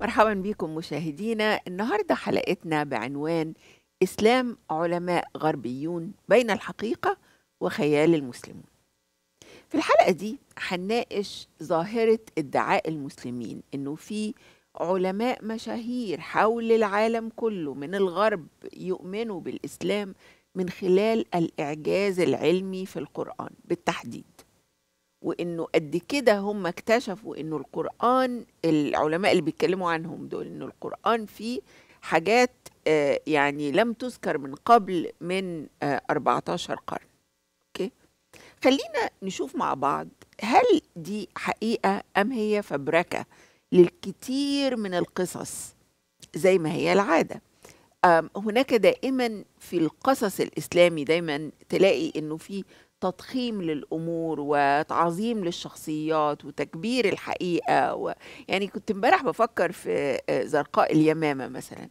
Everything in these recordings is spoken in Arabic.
مرحبا بكم مشاهدينا النهارده حلقتنا بعنوان اسلام علماء غربيون بين الحقيقه وخيال المسلمون في الحلقه دي هنناقش ظاهره ادعاء المسلمين انه في علماء مشاهير حول العالم كله من الغرب يؤمنوا بالاسلام من خلال الاعجاز العلمي في القران بالتحديد وانه قد كده هم اكتشفوا انه القران العلماء اللي بيتكلموا عنهم دول انه القران فيه حاجات آه، يعني لم تذكر من قبل من 14 آه، قرن اوكي خلينا نشوف مع بعض هل دي حقيقه ام هي فبركه للكثير من القصص زي ما هي العاده هناك دائما في القصص الاسلامي دايما تلاقي انه في تضخيم للامور وتعظيم للشخصيات وتكبير الحقيقه و... يعني كنت امبارح بفكر في آه، زرقاء اليمامه مثلا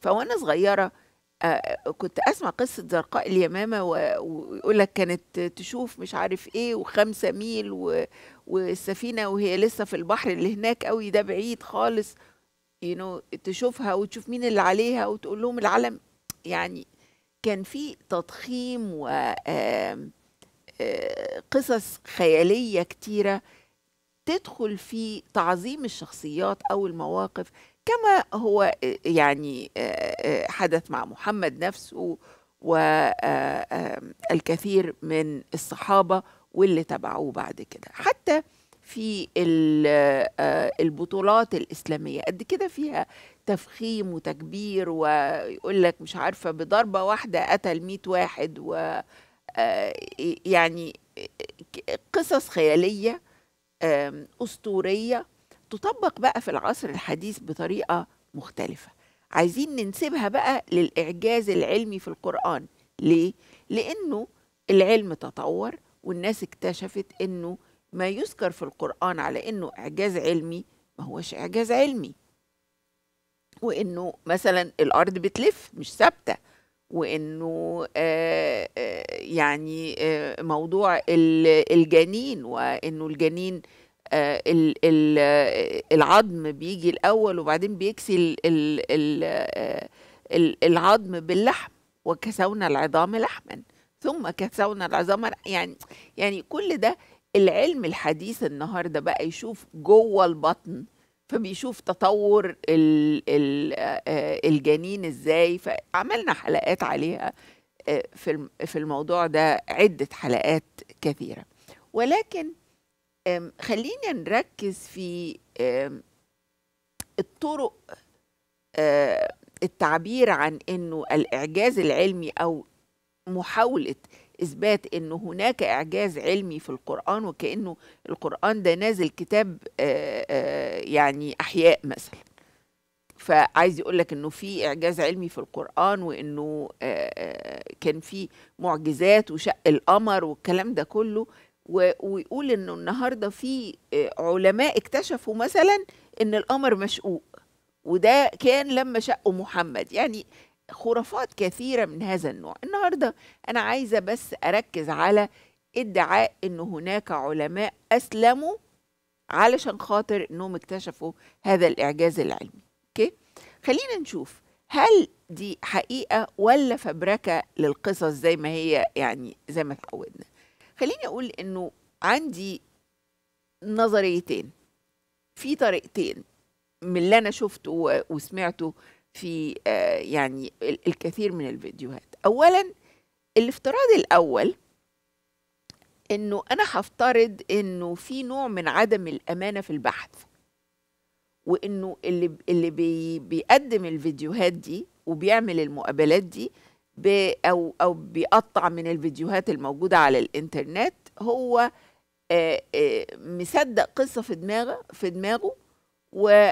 فوانا صغيره آه، آه، كنت اسمع قصه زرقاء اليمامه ويقول لك كانت تشوف مش عارف ايه وخمسه ميل و... والسفينه وهي لسه في البحر اللي هناك قوي ده بعيد خالص you know, تشوفها وتشوف مين اللي عليها وتقول لهم العلم يعني كان في تضخيم و آه قصص خيالية كتيرة تدخل في تعظيم الشخصيات أو المواقف كما هو يعني آه، آه، حدث مع محمد نفسه والكثير آه، من الصحابة واللي تبعوه بعد كده حتى في البطولات الإسلامية قد كده فيها تفخيم وتكبير ويقول لك مش عارفة بضربة واحدة قتل ميت واحد و آه، يعني قصص خياليه اسطوريه تطبق بقى في العصر الحديث بطريقه مختلفه عايزين ننسبها بقى للاعجاز العلمي في القران ليه لانه العلم تطور والناس اكتشفت انه ما يذكر في القرآن على إنه إعجاز علمي ما هوش إعجاز علمي وإنه مثلا الأرض بتلف مش ثابتة وانه يعني موضوع الجنين وانه الجنين العظم بيجي الاول وبعدين بيكسي العظم باللحم وكسونا العظام لحما ثم كسونا العظام يعني يعني كل ده العلم الحديث النهارده بقى يشوف جوه البطن فبيشوف تطور الـ الـ آه، آه، الجنين ازاي فعملنا حلقات عليها آه، في في الموضوع ده عدة حلقات كثيرة ولكن خلينا نركز في الطرق التعبير عن انه الاعجاز العلمي او محاوله إثبات أنه هناك إعجاز علمي في القرآن وكأنه القرآن ده نازل كتاب آه، آه، يعني أحياء مثلا فعايز يقول لك انه في اعجاز علمي في القران وانه آه، كان في معجزات وشق القمر والكلام ده كله ويقول انه النهارده في علماء اكتشفوا مثلا ان القمر مشقوق وده كان لما شقوا محمد يعني خرافات كثيرة من هذا النوع النهاردة أنا عايزة بس أركز على ادعاء أن هناك علماء أسلموا علشان خاطر أنهم اكتشفوا هذا الإعجاز العلمي أوكي؟ خلينا نشوف هل دي حقيقة ولا فبركة للقصص زي ما هي يعني زي ما اتعودنا خليني أقول أنه عندي نظريتين في طريقتين من اللي أنا شفته وسمعته في آه، يعني الكثير من الفيديوهات اولا الافتراض الاول انه انا هفترض انه في نوع من عدم الامانه في البحث وانه اللي اللي بي بيقدم الفيديوهات دي وبيعمل المقابلات دي او او بيقطع من الفيديوهات الموجوده على الانترنت هو آه، آه، مصدق قصه في دماغه في دماغه و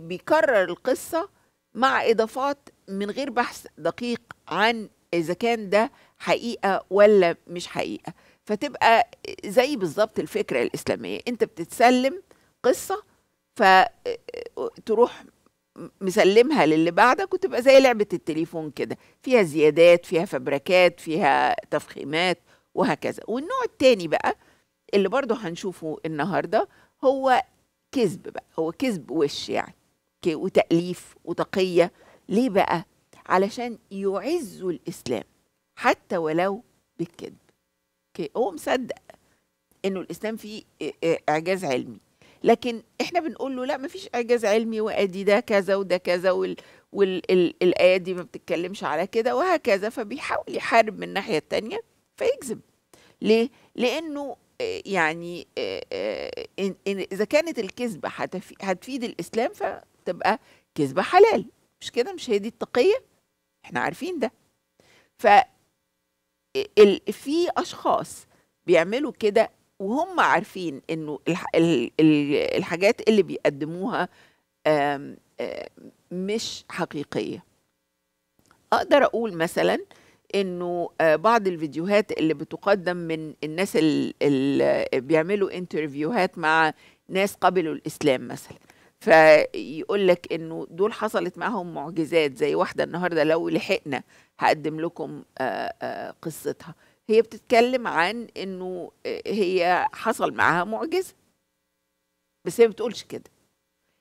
بيكرر القصة مع إضافات من غير بحث دقيق عن إذا كان ده حقيقة ولا مش حقيقة فتبقى زي بالظبط الفكرة الإسلامية أنت بتتسلم قصة فتروح مسلمها للي بعدك وتبقى زي لعبة التليفون كده فيها زيادات فيها فبركات فيها تفخيمات وهكذا والنوع التاني بقى اللي برضو هنشوفه النهاردة هو كذب بقى هو كذب وش يعني وتأليف وتقية ليه بقى علشان يعزوا الإسلام حتى ولو بالكذب هو مصدق انه الاسلام فيه اعجاز علمي لكن احنا بنقول له لا مفيش اعجاز علمي وادي ده كذا وده كذا والايات دي ما بتتكلمش على كده وهكذا فبيحاول يحارب من الناحيه التانيه فيكذب ليه لانه يعني اذا كانت الكذبه هتفيد الاسلام فتبقى كذبه حلال مش كده مش هي دي التقيه احنا عارفين ده ف في اشخاص بيعملوا كده وهم عارفين انه الحاجات اللي بيقدموها آمم، آمم، مش حقيقيه اقدر اقول مثلا انه آه، بعض الفيديوهات اللي بتقدم من الناس اللي بيعملوا انترفيوهات مع ناس قبلوا الاسلام مثلا فيقول لك انه دول حصلت معاهم معجزات زي واحده النهارده لو لحقنا هقدم لكم آه، آه، قصتها هي بتتكلم عن انه هي حصل معاها معجزه بس هي ما بتقولش كده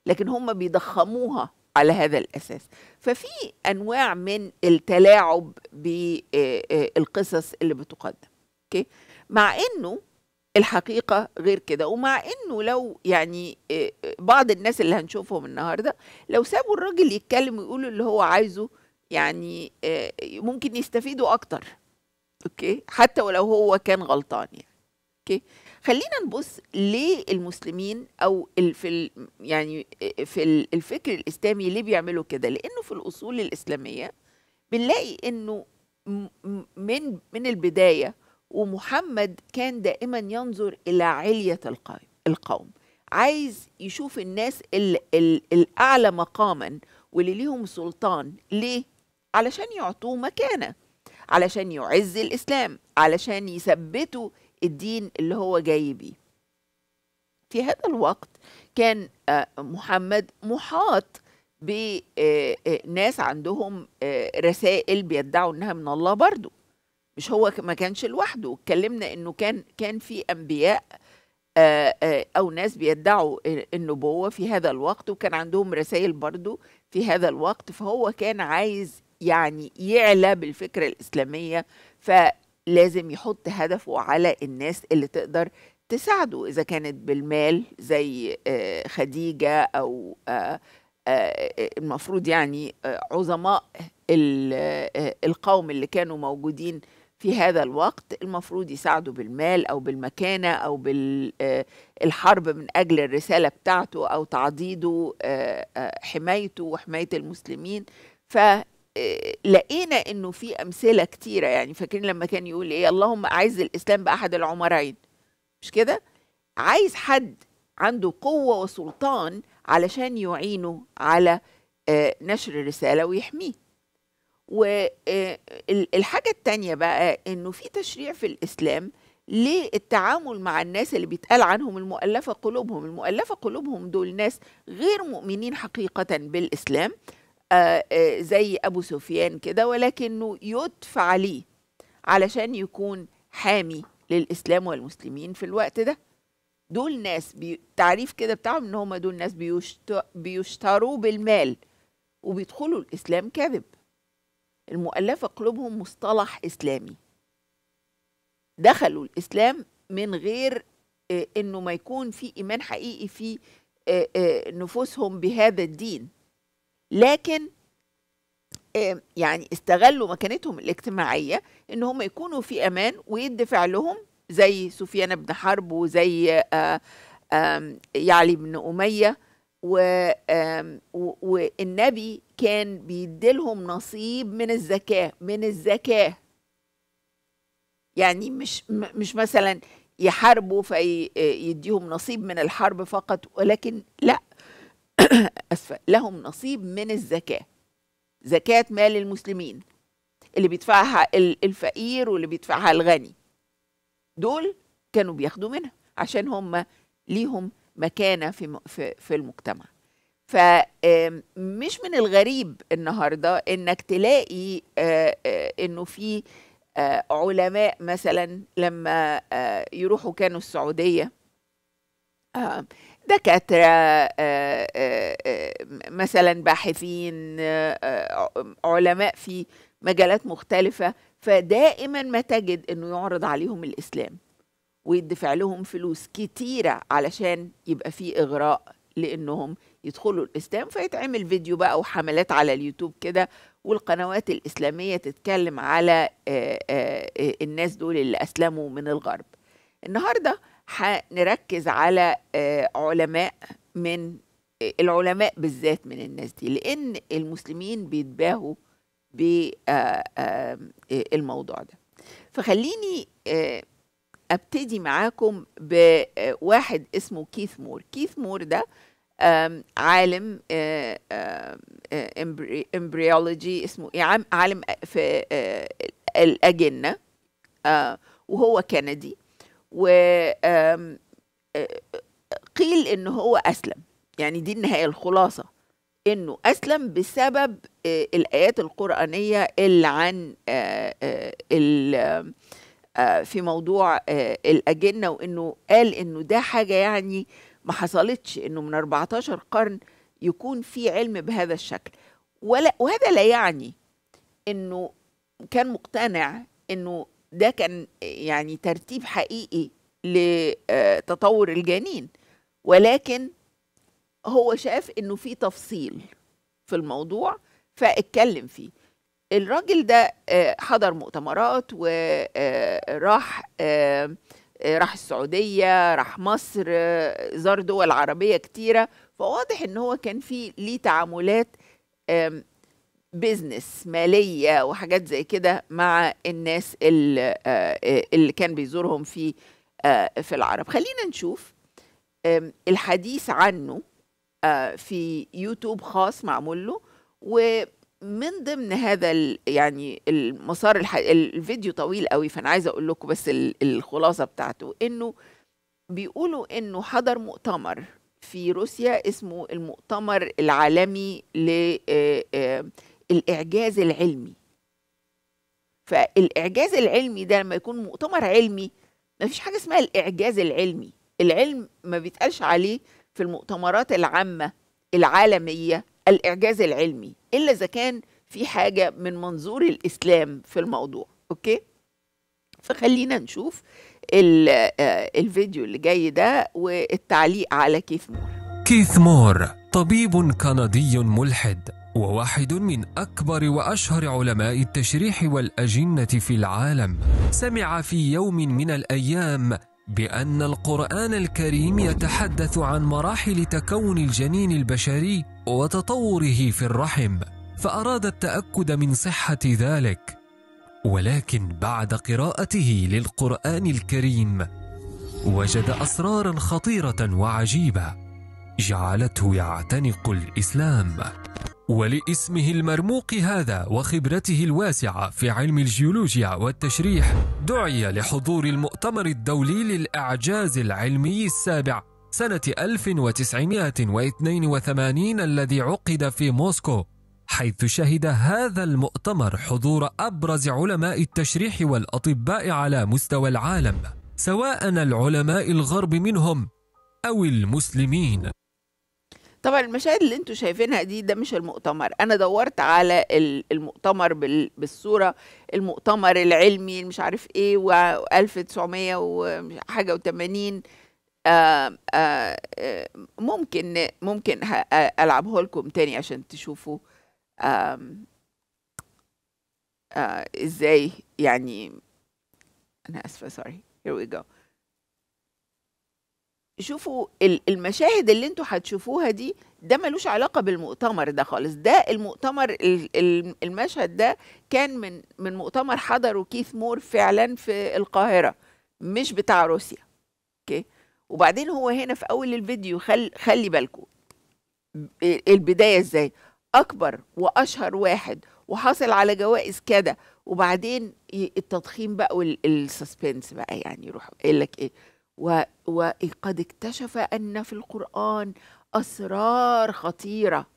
لكن هم بيضخموها على هذا الأساس ففي أنواع من التلاعب بالقصص آه، آه، اللي بتقدم أوكي؟ مع أنه الحقيقة غير كده ومع أنه لو يعني آه، بعض الناس اللي هنشوفهم النهاردة لو سابوا الراجل يتكلم ويقول اللي هو عايزه يعني ممكن يستفيدوا أكتر أوكي؟ حتى ولو هو كان غلطان يعني أوكي؟ خلينا نبص ليه المسلمين او في يعني في الفكر الاسلامي ليه بيعملوا كده لانه في الاصول الاسلاميه بنلاقي انه من من البدايه ومحمد كان دائما ينظر الى عليه القائم القوم عايز يشوف الناس الـ الـ الاعلى مقاما واللي ليهم سلطان ليه علشان يعطوه مكانه علشان يعز الاسلام علشان يثبتوا الدين اللي هو جاي بيه في هذا الوقت كان آه، محمد محاط بناس آه، آه، عندهم رسائل بيدعوا انها من الله برضو مش هو ما كانش لوحده اتكلمنا انه كان كان في انبياء او ناس بيدعوا النبوه في هذا الوقت وكان عندهم رسائل برضو في هذا الوقت فهو كان عايز يعني يعلى بالفكره الاسلاميه ف لازم يحط هدفه على الناس اللي تقدر تساعده إذا كانت بالمال زي آه، خديجة أو آه، آه، المفروض يعني عظماء القوم اللي كانوا موجودين في هذا الوقت المفروض يساعدوا بالمال او بالمكانه او بالحرب من اجل الرساله بتاعته او تعضيده حمايته وحمايه المسلمين ف آه، لقينا انه في امثله كتيره يعني فاكرين لما كان يقول ايه اللهم اعز الاسلام باحد العمرين مش كده عايز حد عنده قوه وسلطان علشان يعينه على آه، نشر الرساله ويحميه والحاجه آه، الثانيه بقى انه في تشريع في الاسلام للتعامل مع الناس اللي بيتقال عنهم المؤلفه قلوبهم المؤلفه قلوبهم دول ناس غير مؤمنين حقيقه بالاسلام آه، آه، زي أبو سفيان كده ولكنه يدفع ليه علشان يكون حامي للإسلام والمسلمين في الوقت ده دول ناس بي... تعريف كده بتاعهم ان هم دول ناس بيشت... بيشتروا بالمال وبيدخلوا الاسلام كذب المؤلفه قلوبهم مصطلح اسلامي دخلوا الاسلام من غير آه، انه ما يكون في ايمان حقيقي في نفوسهم بهذا الدين لكن يعني استغلوا مكانتهم الاجتماعية إن هم يكونوا في أمان ويدفع لهم زي سفيان بن حرب وزي يعلي بن أمية والنبي كان بيديلهم نصيب من الزكاة من الزكاة يعني مش مش مثلا يحاربوا فيديهم في نصيب من الحرب فقط ولكن لا أسفة لهم نصيب من الزكاة زكاة مال المسلمين اللي بيدفعها الفقير واللي بيدفعها الغني دول كانوا بياخدوا منها عشان هم ليهم مكانة في, في, في المجتمع فمش من الغريب النهاردة انك تلاقي انه في علماء مثلا لما يروحوا كانوا السعودية دكاترة آه، آه، آه، مثلا باحثين علماء في مجالات مختلفة فدائما ما تجد انه يعرض عليهم الاسلام ويدفع لهم فلوس كتيرة علشان يبقى في اغراء لانهم يدخلوا الاسلام فيتعمل فيديو بقى وحملات على اليوتيوب كده والقنوات الاسلامية تتكلم على الناس دول اللي اسلموا من الغرب النهارده هنركز على آه، علماء من آه، العلماء بالذات من الناس دي لان المسلمين بيتباهوا بالموضوع آه، ده فخليني ابتدي معاكم بواحد اسمه كيث مور كيث مور ده عالم امبريولوجي اسمه يعني عالم في الاجنه وهو كندي و قيل ان هو اسلم يعني دي النهايه الخلاصه انه اسلم بسبب الايات القرانيه اللي عن في موضوع الاجنه وانه قال انه ده حاجه يعني ما حصلتش انه من 14 قرن يكون في علم بهذا الشكل ولا وهذا لا يعني انه كان مقتنع انه ده كان يعني ترتيب حقيقي لتطور آه، الجنين ولكن هو شاف انه في تفصيل في الموضوع فاتكلم فيه الراجل ده آه، حضر مؤتمرات وراح آه، راح السعودية راح مصر زار دول عربية كتيرة فواضح ان هو كان في ليه تعاملات بيزنس ماليه وحاجات زي كده مع الناس آه، آه، اللي, كان بيزورهم في آه، في العرب خلينا نشوف الحديث عنه في يوتيوب خاص معمول له ومن ضمن هذا يعني المسار الفيديو طويل قوي فانا عايزه اقول لكم بس الخلاصه بتاعته انه بيقولوا انه حضر مؤتمر في روسيا اسمه المؤتمر العالمي ل الاعجاز العلمي فالاعجاز العلمي ده لما يكون مؤتمر علمي ما فيش حاجه اسمها الاعجاز العلمي العلم ما بيتقالش عليه في المؤتمرات العامه العالميه الاعجاز العلمي الا اذا كان في حاجه من منظور الاسلام في الموضوع اوكي فخلينا نشوف آه، الفيديو اللي جاي ده والتعليق على كيث مور كيث مور طبيب كندي ملحد وواحد من أكبر وأشهر علماء التشريح والأجنة في العالم سمع في يوم من الأيام بأن القرآن الكريم يتحدث عن مراحل تكون الجنين البشري وتطوره في الرحم فأراد التأكد من صحة ذلك ولكن بعد قراءته للقرآن الكريم وجد أسرارا خطيرة وعجيبة جعلته يعتنق الإسلام ولاسمه المرموق هذا وخبرته الواسعة في علم الجيولوجيا والتشريح دعي لحضور المؤتمر الدولي للإعجاز العلمي السابع سنة 1982 الذي عقد في موسكو حيث شهد هذا المؤتمر حضور أبرز علماء التشريح والأطباء على مستوى العالم سواء العلماء الغرب منهم أو المسلمين طبعا المشاهد اللي انتوا شايفينها دي ده مش المؤتمر انا دورت على المؤتمر بالصوره المؤتمر العلمي مش عارف ايه و1900 وحاجه و80 ممكن ممكن العبه لكم تاني عشان تشوفوا ازاي يعني انا اسفه سوري here we go شوفوا المشاهد اللي انتوا هتشوفوها دي ده ملوش علاقه بالمؤتمر ده خالص ده المؤتمر المشهد ده كان من من مؤتمر حضره كيث مور فعلا في القاهره مش بتاع روسيا اوكي وبعدين هو هنا في اول الفيديو خل خلي بالكم البدايه ازاي اكبر واشهر واحد وحاصل على جوائز كده وبعدين التضخيم بقى والسسبنس بقى يعني يروح قايل لك ايه وقد اكتشف أن في القرآن أسرار خطيرة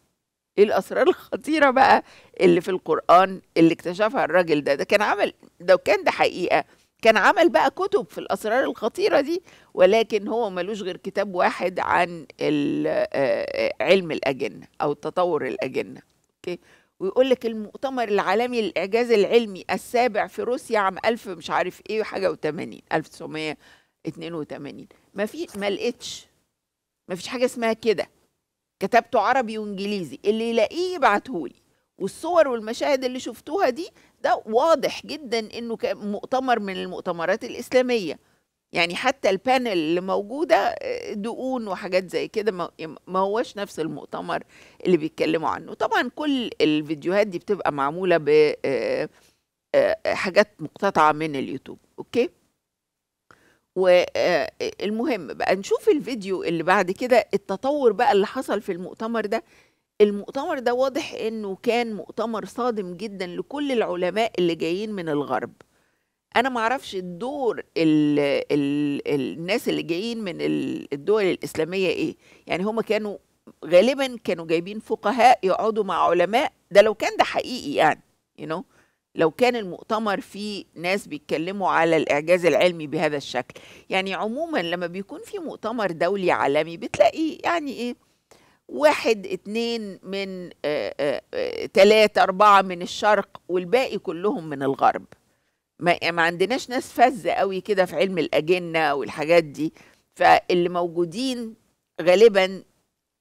ايه الاسرار الخطيره بقى اللي في القران اللي اكتشفها الراجل ده ده كان عمل ده كان ده حقيقه كان عمل بقى كتب في الاسرار الخطيره دي ولكن هو ملوش غير كتاب واحد عن آه، علم الاجنه او تطور الاجنه اوكي ويقول لك المؤتمر العالمي للاعجاز العلمي السابع في روسيا عام 1000 مش عارف ايه حاجه و80 1900 82 ما في ما لقيتش ما فيش حاجه اسمها كده كتبته عربي وانجليزي اللي يلاقيه يبعتهولي والصور والمشاهد اللي شفتوها دي ده واضح جدا انه كان مؤتمر من المؤتمرات الاسلاميه يعني حتى البانل اللي موجوده آه، دقون وحاجات زي كده ما هوش نفس المؤتمر اللي بيتكلموا عنه طبعا كل الفيديوهات دي بتبقى معموله ب آه، آه، حاجات مقتطعه من اليوتيوب اوكي والمهم آه، بقى نشوف الفيديو اللي بعد كده التطور بقى اللي حصل في المؤتمر ده المؤتمر ده واضح انه كان مؤتمر صادم جدا لكل العلماء اللي جايين من الغرب انا معرفش الدور الـ الـ الناس اللي جايين من الدول الاسلاميه ايه يعني هم كانوا غالبا كانوا جايبين فقهاء يقعدوا مع علماء ده لو كان ده حقيقي يعني you know لو كان المؤتمر فيه ناس بيتكلموا على الإعجاز العلمي بهذا الشكل يعني عموما لما بيكون في مؤتمر دولي عالمي بتلاقي يعني إيه واحد اتنين من آه، آه، آه، تلاتة أربعة من الشرق والباقي كلهم من الغرب ما, ما عندناش ناس فزة قوي كده في علم الأجنة والحاجات دي فاللي موجودين غالبا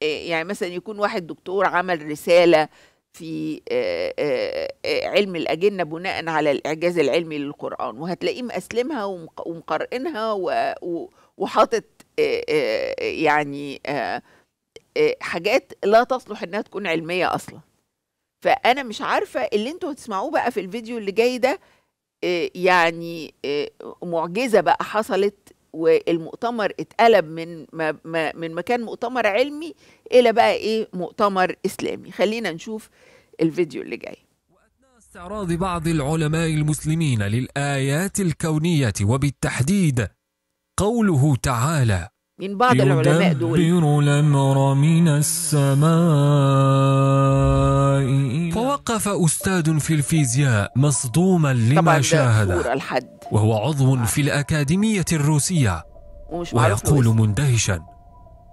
يعني مثلا يكون واحد دكتور عمل رسالة في علم الأجنة بناء على الإعجاز العلمي للقرآن وهتلاقيه مأسلمها ومقرئنها وحاطط يعني حاجات لا تصلح إنها تكون علمية أصلا فأنا مش عارفة اللي انتوا هتسمعوه بقى في الفيديو اللي جاي ده يعني معجزة بقى حصلت والمؤتمر اتقلب من ما ما من مكان مؤتمر علمي الى بقى ايه مؤتمر اسلامي خلينا نشوف الفيديو اللي جاي استعراض بعض العلماء المسلمين للآيات الكونية وبالتحديد قوله تعالى من بعض العلماء دول الأمر من السماء فوقف أستاذ في الفيزياء مصدوما لما شاهده وهو عضو في الأكاديمية الروسية ويقول مندهشا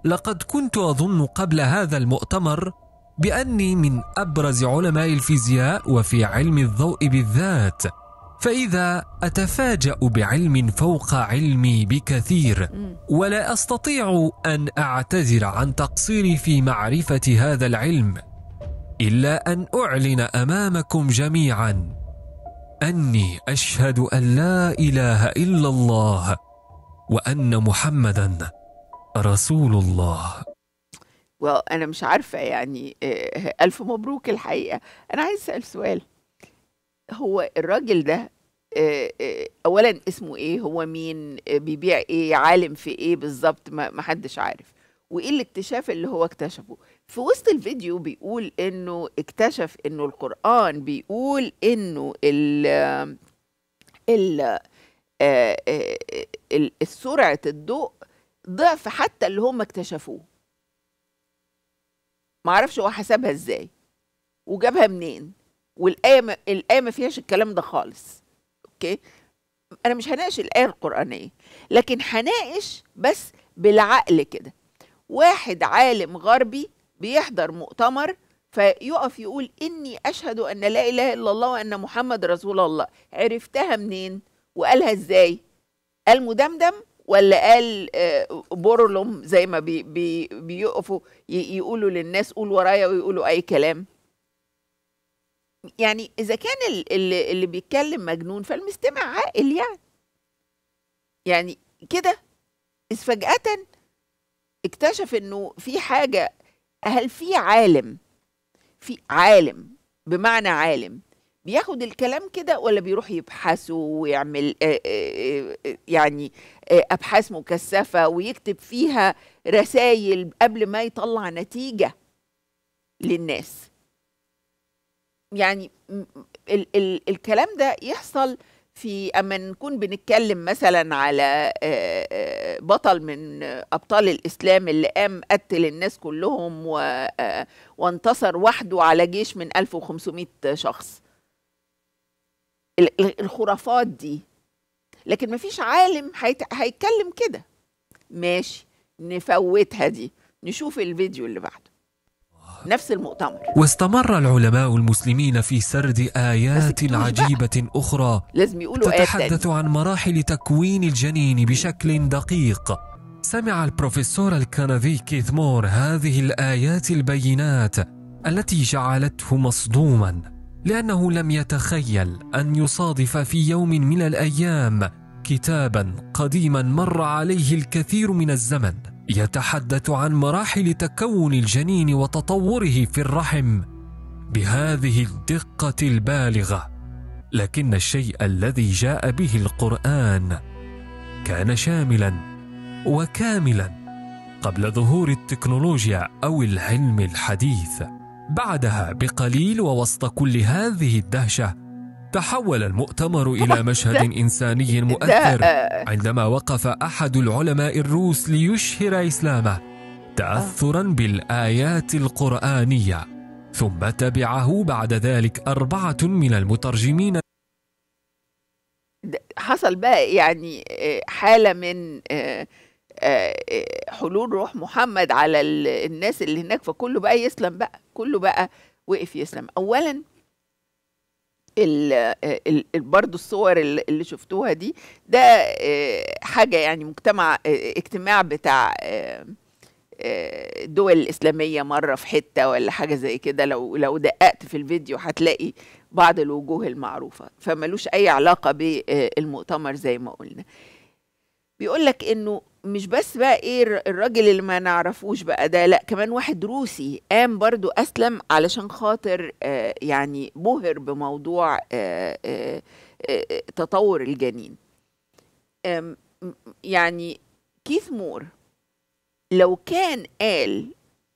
لقد كنت أظن قبل هذا المؤتمر بأني من أبرز علماء الفيزياء وفي علم الضوء بالذات فاذا اتفاجا بعلم فوق علمي بكثير ولا استطيع ان اعتذر عن تقصيري في معرفه هذا العلم الا ان اعلن امامكم جميعا اني اشهد ان لا اله الا الله وان محمدا رسول الله أنا مش عارفه يعني آه، الف مبروك الحقيقه انا عايز اسال سؤال هو الراجل ده اولا اسمه ايه هو مين آه، بيبيع ايه عالم في ايه بالظبط ما حدش عارف وايه الاكتشاف اللي هو اكتشفه في وسط الفيديو بيقول انه اكتشف انه القران بيقول انه ال ال آه، آه، سرعه الضوء ضعف حتى اللي هم اكتشفوه ما عرفش هو حسبها ازاي وجابها منين والايه الايه ما فيهاش الكلام ده خالص اوكي انا مش هناقش الايه القرانيه لكن هناقش بس بالعقل كده واحد عالم غربي بيحضر مؤتمر فيقف يقول اني اشهد ان لا اله الا الله وان محمد رسول الله عرفتها منين وقالها ازاي قال مدمدم ولا قال آه، بورلوم زي ما بي بي بيقفوا يقولوا للناس قول ورايا ويقولوا اي كلام يعني اذا كان اللي, اللي بيتكلم مجنون فالمستمع عاقل يعني يعني كده اذ فجاه اكتشف انه في حاجه هل في عالم في عالم بمعنى عالم بياخد الكلام كده ولا بيروح يبحثه ويعمل آآ آآ يعني آآ ابحاث مكثفه ويكتب فيها رسائل قبل ما يطلع نتيجه للناس يعني ال ال الكلام ده يحصل في اما نكون بنتكلم مثلا على بطل من ابطال الاسلام اللي قام قتل الناس كلهم و وانتصر وحده على جيش من 1500 شخص الخرافات دي لكن مفيش عالم هيتكلم كده ماشي نفوتها دي نشوف الفيديو اللي بعده نفس المؤتمر واستمر العلماء المسلمين في سرد آيات عجيبة أخرى لازم يقولوا تتحدث عن مراحل تكوين الجنين بشكل دقيق سمع البروفيسور الكندي كيث مور هذه الآيات البينات التي جعلته مصدوما لأنه لم يتخيل أن يصادف في يوم من الأيام كتابا قديما مر عليه الكثير من الزمن يتحدث عن مراحل تكون الجنين وتطوره في الرحم بهذه الدقه البالغه لكن الشيء الذي جاء به القران كان شاملا وكاملا قبل ظهور التكنولوجيا او العلم الحديث بعدها بقليل ووسط كل هذه الدهشه تحول المؤتمر إلى مشهد إنساني مؤثر عندما وقف أحد العلماء الروس ليشهر إسلامه تأثرا بالآيات القرآنية ثم تبعه بعد ذلك أربعة من المترجمين حصل بقى يعني آه، حالة من آه، آه، حلول روح محمد على الناس اللي هناك فكله بقى يسلم بقى كله بقى وقف يسلم أولاً برضو الصور اللي شفتوها دي ده آه، حاجه يعني مجتمع آه، اجتماع بتاع الدول آه، الإسلامية مرة في حتة ولا حاجة زي كده لو لو دققت في الفيديو هتلاقي بعض الوجوه المعروفة فملوش أي علاقة بالمؤتمر زي ما قلنا بيقولك إنه مش بس بقى ايه الراجل اللي ما نعرفوش بقى ده لا كمان واحد روسي قام برضو اسلم علشان خاطر آه، يعني بهر بموضوع آه، آه، تطور الجنين يعني كيث مور لو كان قال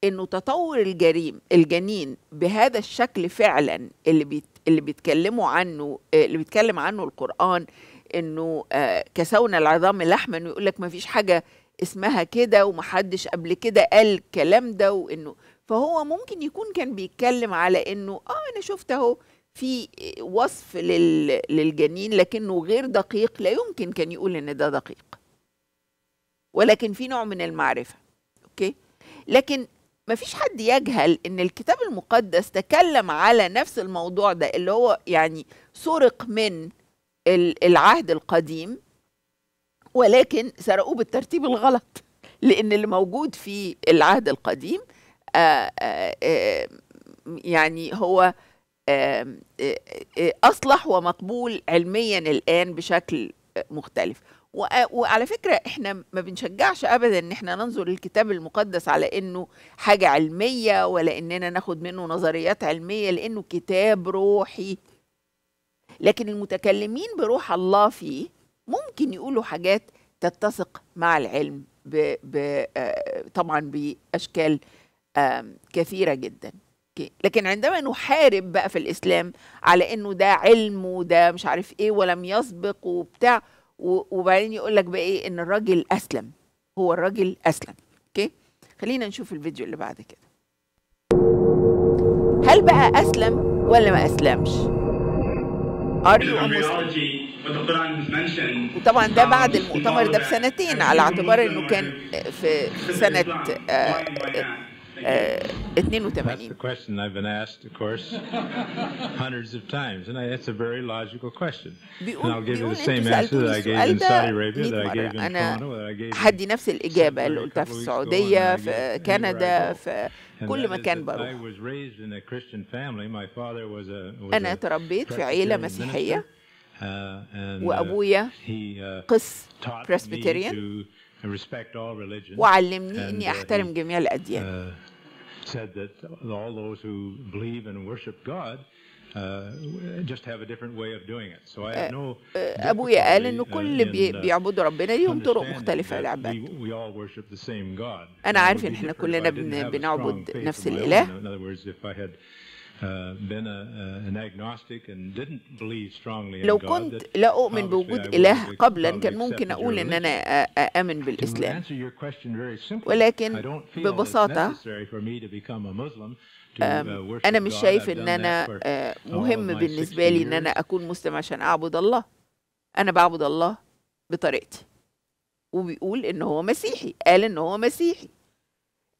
انه تطور الجريم الجنين بهذا الشكل فعلا اللي بيت اللي بيتكلموا عنه اللي بيتكلم عنه القرآن انه آه، كسونا العظام لحما ويقول لك ما فيش حاجه اسمها كده ومحدش قبل كده قال الكلام ده وانه فهو ممكن يكون كان بيتكلم على انه اه انا شفت اهو في وصف للجنين لكنه غير دقيق لا يمكن كان يقول ان ده دقيق ولكن في نوع من المعرفه اوكي لكن ما فيش حد يجهل ان الكتاب المقدس تكلم على نفس الموضوع ده اللي هو يعني سرق من العهد القديم ولكن سرقوه بالترتيب الغلط لان اللي موجود في العهد القديم آآ آه، آآ آه، آه، يعني هو آآ اصلح ومقبول علميا الان بشكل مختلف وعلى فكره احنا ما بنشجعش ابدا ان احنا ننظر للكتاب المقدس على انه حاجه علميه ولا اننا ناخد منه نظريات علميه لانه كتاب روحي لكن المتكلمين بروح الله فيه ممكن يقولوا حاجات تتسق مع العلم ب ب آه، طبعا باشكال كثيره جدا لكن عندما نحارب بقى في الاسلام على انه ده علم وده مش عارف ايه ولم يسبق وبتاع وبعدين يقول لك بقى ايه ان الراجل اسلم هو الراجل اسلم اوكي خلينا نشوف الفيديو اللي بعد كده هل بقى اسلم ولا ما اسلمش وطبعا ده بعد المؤتمر ده بسنتين على اعتبار انه كان في سنه 82 آه، آه، بيقول بيقول السؤال ده أنا هدي نفس الإجابة اللي قلتها في السعودية في كندا في كل مكان بروح أنا تربيت في عيلة مسيحية uh, uh, وأبويا uh, قس بريسبتريان وعلمني أني أحترم جميع الأديان أبويا قال إن كل uh، بيعبدوا ربنا ليهم طرق مختلفة للعبادة أنا عارف إن إحنا كلنا بنعبد نفس الإله uh، uh، لو كنت لا أؤمن بوجود إله قبلا كان ممكن أقول إن أنا آمن بالإسلام ولكن ببساطة Um, uh, انا مش شايف ان انا آه، مهم بالنسبه لي ان انا اكون مسلم عشان اعبد الله انا بعبد الله بطريقتي وبيقول ان هو مسيحي قال ان هو مسيحي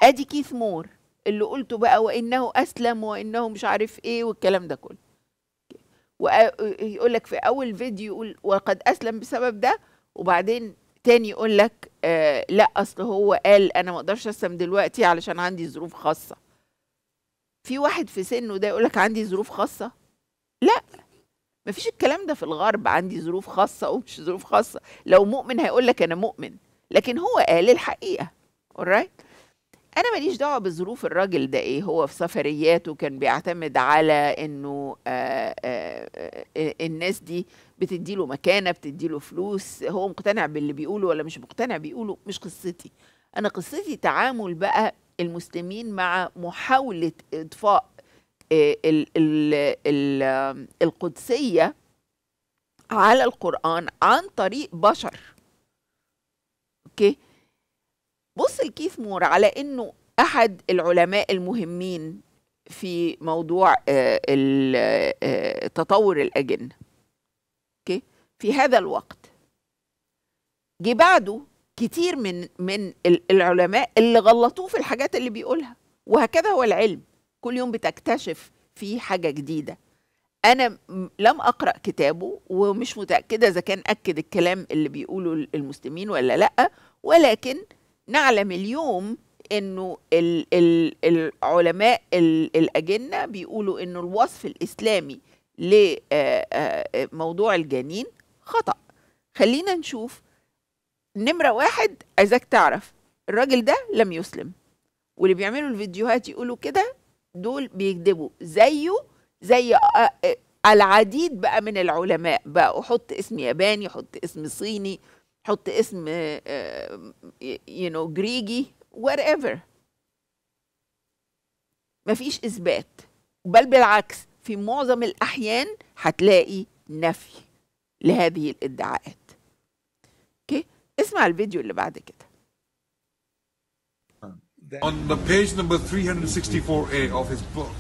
ادي كيث مور اللي قلته بقى وانه اسلم وانه مش عارف ايه والكلام ده كله ويقول آه، لك في اول فيديو يقول وقد اسلم بسبب ده وبعدين تاني يقول لك آه لا اصل هو قال انا ما اقدرش اسلم دلوقتي علشان عندي ظروف خاصه في واحد في سنه ده يقول لك عندي ظروف خاصه لا ما فيش الكلام ده في الغرب عندي ظروف خاصه ومش ظروف خاصه لو مؤمن هيقول لك انا مؤمن لكن هو قال الحقيقه alright انا ماليش دعوه بظروف الراجل ده ايه هو في سفرياته كان بيعتمد على انه آآ آه، آآ آه، آه، الناس دي بتديله مكانه بتديله فلوس هو مقتنع باللي بيقوله ولا مش مقتنع بيقوله مش قصتي انا قصتي تعامل بقى المسلمين مع محاولة إضفاء آه، القدسية على القرآن عن طريق بشر أوكي بص الكيث مور على إنه أحد العلماء المهمين في موضوع آه، آه، تطور الأجنة أوكي في هذا الوقت جه بعده كتير من من العلماء اللي غلطوه في الحاجات اللي بيقولها وهكذا هو العلم كل يوم بتكتشف فيه حاجه جديده انا لم اقرا كتابه ومش متاكده اذا كان اكد الكلام اللي بيقوله المسلمين ولا لا ولكن نعلم اليوم انه العلماء الاجنه بيقولوا انه الوصف الاسلامي لموضوع آه، آه، آه، الجنين خطا خلينا نشوف نمرة واحد عايزاك تعرف الراجل ده لم يسلم واللي بيعملوا الفيديوهات يقولوا كده دول بيكذبوا زيه زي آه، آه، العديد بقى من العلماء بقى حط اسم ياباني حط اسم صيني حط اسم يو آه، نو جريجي وات ايفر مفيش اثبات بل بالعكس في معظم الاحيان هتلاقي نفي لهذه الادعاءات اسمع الفيديو اللي بعد كده On the page number 364A of his book,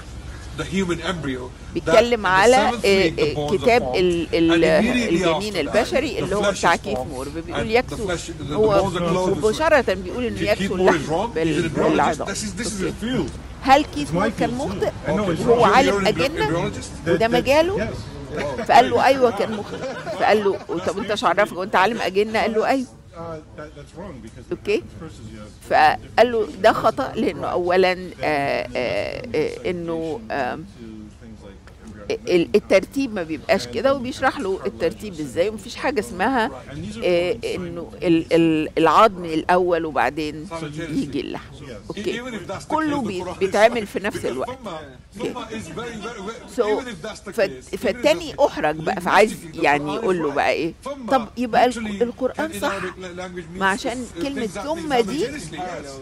The Human Embryo, بيتكلم على آه، كتاب الجنين البشري اللي هو بتاع كيف مور بيقول يكسو هو مباشرة بيقول انه يكسو اللحم بالعظام هل كيف مور كان مخطئ؟ هو عالم أجنة وده مجاله؟ فقال له ايوه كان مخطئ فقال له طب انت مش عرفك وانت عالم أجنة؟ قال له ايوه اوكي فقال له ده خطا لانه اولا آآ آه، آآ آه، آه، انه آآ الترتيب ما بيبقاش كده وبيشرح له الترتيب ازاي ومفيش حاجه اسمها آه، انه العظم الاول وبعدين يجي اللحم اوكي كله بيتعمل في نفس الوقت سو فالتاني احرج بقى فعايز يعني يقول له بقى ايه طب يبقى القران صح ما عشان كلمه ثم دي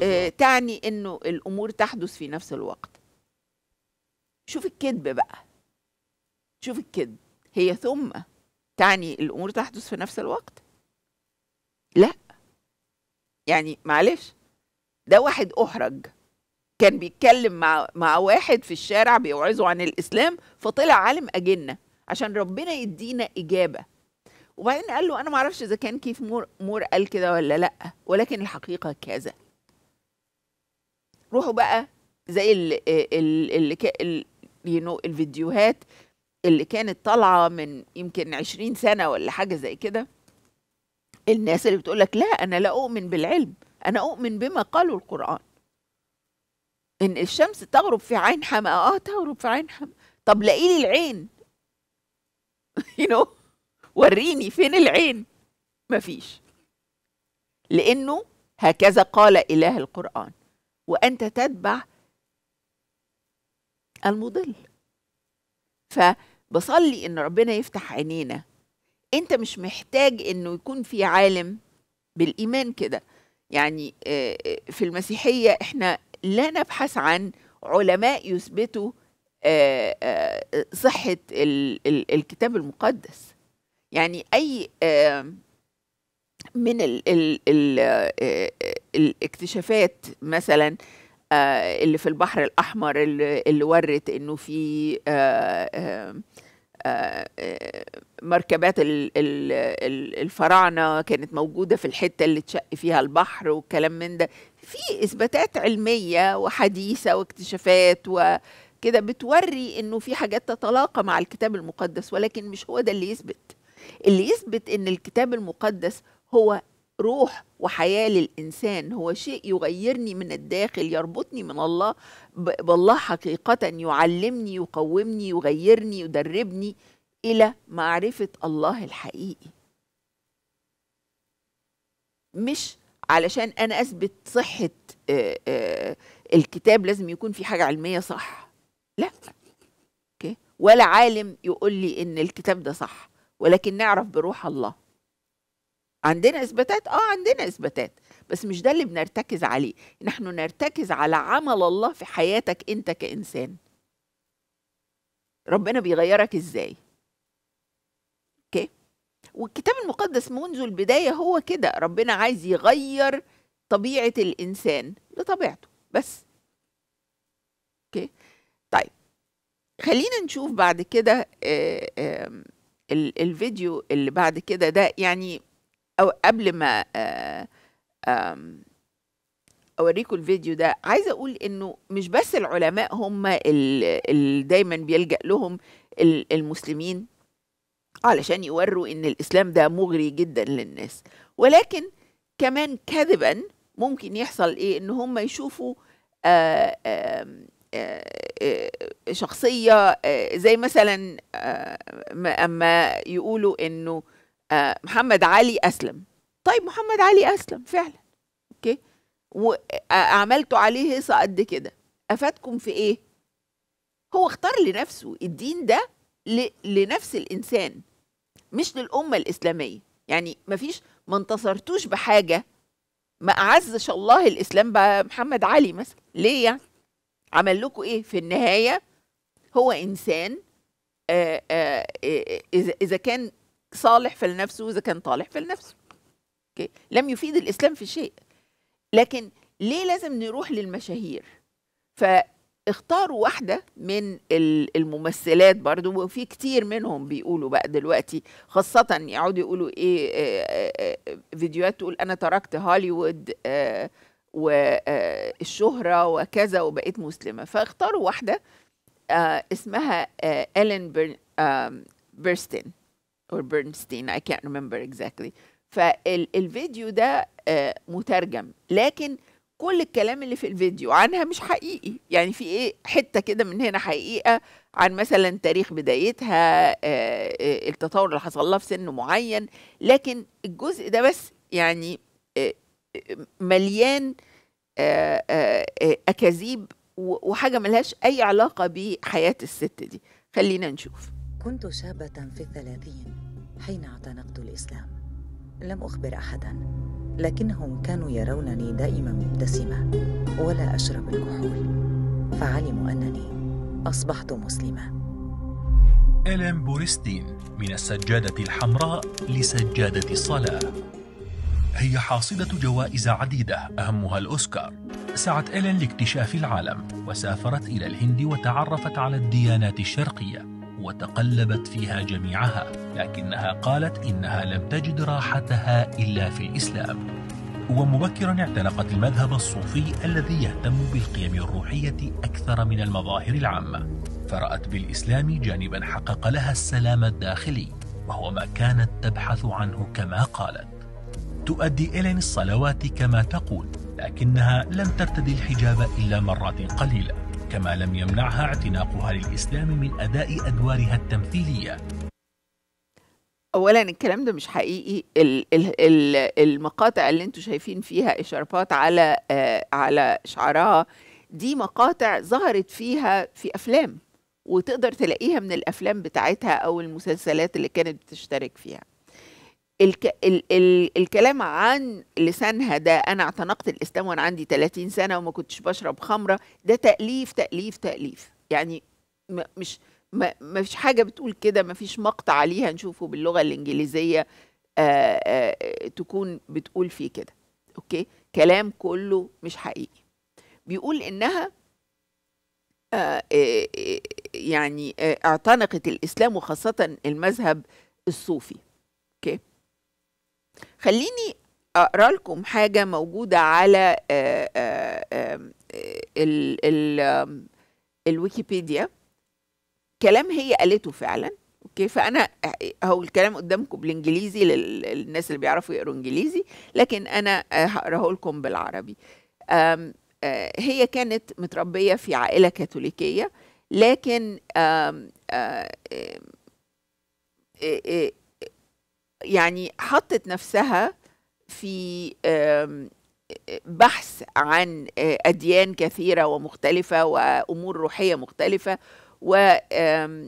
آه، تعني انه الامور تحدث في نفس الوقت شوف الكذب بقى شوف الكذب هي ثم تعني الامور تحدث في نفس الوقت لا يعني معلش ده واحد احرج كان بيتكلم مع مع واحد في الشارع بيوعظه عن الاسلام فطلع عالم اجنه عشان ربنا يدينا اجابه وبعدين قال له انا ما اعرفش اذا كان كيف مور, مور قال كده ولا لا ولكن الحقيقه كذا روحوا بقى زي ال ال ال يو نو الفيديوهات اللي كانت طالعه من يمكن 20 سنه ولا حاجه زي كده الناس اللي بتقول لك لا انا لا اؤمن بالعلم انا اؤمن بما قاله القران ان الشمس تغرب في عين حماء اه تغرب في عين حماء طب لقيلي لي العين you know وريني فين العين مفيش لانه هكذا قال اله القران وانت تتبع المضل ف بصلي ان ربنا يفتح عينينا انت مش محتاج انه يكون في عالم بالايمان كده يعني آه، آه، في المسيحيه احنا لا نبحث عن علماء يثبتوا آه، صحه الكتاب المقدس يعني اي من الاكتشافات مثلا آه، اللي في البحر الأحمر اللي, اللي ورت إنه في آه، آه، مركبات الفراعنة كانت موجودة في الحتة اللي تشق فيها البحر والكلام من ده في إثباتات علمية وحديثة واكتشافات وكده بتوري إنه في حاجات تتلاقى مع الكتاب المقدس ولكن مش هو ده اللي يثبت اللي يثبت إن الكتاب المقدس هو روح وحياة للإنسان هو شيء يغيرني من الداخل يربطني من الله بالله حقيقة يعلمني يقومني يغيرني يدربني إلى معرفة الله الحقيقي مش علشان أنا أثبت صحة الكتاب لازم يكون في حاجة علمية صح لا ولا عالم يقول لي إن الكتاب ده صح ولكن نعرف بروح الله عندنا اثباتات اه عندنا اثباتات بس مش ده اللي بنرتكز عليه نحن نرتكز على عمل الله في حياتك انت كانسان ربنا بيغيرك ازاي اوكي والكتاب المقدس منذ البدايه هو كده ربنا عايز يغير طبيعه الانسان لطبيعته بس اوكي طيب خلينا نشوف بعد كده آه، الفيديو اللي بعد كده ده يعني او قبل ما آه، اوريكم الفيديو ده عايزه اقول انه مش بس العلماء هم اللي دايما بيلجا لهم المسلمين علشان يوروا ان الاسلام ده مغري جدا للناس ولكن كمان كذبا ممكن يحصل ايه ان هم يشوفوا آآ آه، آآ آآ آه، شخصيه زي مثلا اما يقولوا انه آه، محمد علي أسلم طيب محمد علي أسلم فعلا أوكي وعملتوا آه، عليه هيصة قد كده أفادكم في إيه؟ هو اختار لنفسه الدين ده لنفس الإنسان مش للأمة الإسلامية يعني مفيش ما انتصرتوش بحاجة ما أعزش الله الإسلام محمد علي مثلا ليه يعني؟ عمل لكم إيه؟ في النهاية هو إنسان آآ آه، آآ إذا كان صالح فلنفسه واذا كان طالح فلنفسه أوكي. لم يفيد الإسلام في شيء لكن ليه لازم نروح للمشاهير فاختاروا واحدة من الممثلات برضو وفي كتير منهم بيقولوا بقى دلوقتي خاصة يقعدوا يقولوا إيه, إيه, إيه, فيديوهات تقول أنا تركت هوليوود آه، والشهرة آه، وكذا وبقيت مسلمة فاختاروا واحدة اسمها ألين بيرستين أو برنستين I can't remember exactly فالفيديو ده آه، مترجم لكن كل الكلام اللي في الفيديو عنها مش حقيقي يعني في ايه حته كده من هنا حقيقه عن مثلا تاريخ بدايتها آه، آه، التطور اللي حصل لها في سن معين لكن الجزء ده بس يعني مليان اكاذيب وحاجه ملهاش اي علاقه بحياه الست دي خلينا نشوف كنت شابة في الثلاثين حين اعتنقت الإسلام لم أخبر أحدا لكنهم كانوا يرونني دائما مبتسمة ولا أشرب الكحول فعلموا أنني أصبحت مسلمة إلين بورستين من السجادة الحمراء لسجادة الصلاة هي حاصدة جوائز عديدة أهمها الأوسكار سعت إلين لاكتشاف العالم وسافرت إلى الهند وتعرفت على الديانات الشرقية وتقلبت فيها جميعها لكنها قالت إنها لم تجد راحتها إلا في الإسلام ومبكرا اعتنقت المذهب الصوفي الذي يهتم بالقيم الروحية أكثر من المظاهر العامة فرأت بالإسلام جانبا حقق لها السلام الداخلي وهو ما كانت تبحث عنه كما قالت تؤدي الين الصلوات كما تقول لكنها لم ترتدي الحجاب إلا مرات قليلة كما لم يمنعها اعتناقها للإسلام من أداء أدوارها التمثيلية اولا الكلام ده مش حقيقي المقاطع اللي انتم شايفين فيها اشارفات على آه على شعرها دي مقاطع ظهرت فيها في افلام وتقدر تلاقيها من الافلام بتاعتها او المسلسلات اللي كانت بتشترك فيها الك... ال... ال... الكلام عن لسانها ده انا اعتنقت الاسلام وانا عندي 30 سنه وما كنتش بشرب خمره ده تاليف تاليف تاليف يعني م... مش ما... ما فيش حاجه بتقول كده ما فيش مقطع عليها نشوفه باللغه الانجليزيه آآ آآ تكون بتقول فيه كده اوكي كلام كله مش حقيقي بيقول انها آآ يعني اعتنقت الاسلام وخاصه المذهب الصوفي اوكي خليني اقرا لكم حاجه موجوده على آه، آه، الويكيبيديا كلام هي قالته فعلا اوكي فانا هو الكلام قدامكم بالانجليزي للناس اللي بيعرفوا يقروا انجليزي لكن انا آه، هقراه لكم بالعربي هي كانت متربيه في عائله كاثوليكيه لكن يعني حطت نفسها في بحث عن آه، أديان كثيرة ومختلفة وأمور روحية مختلفة وكانت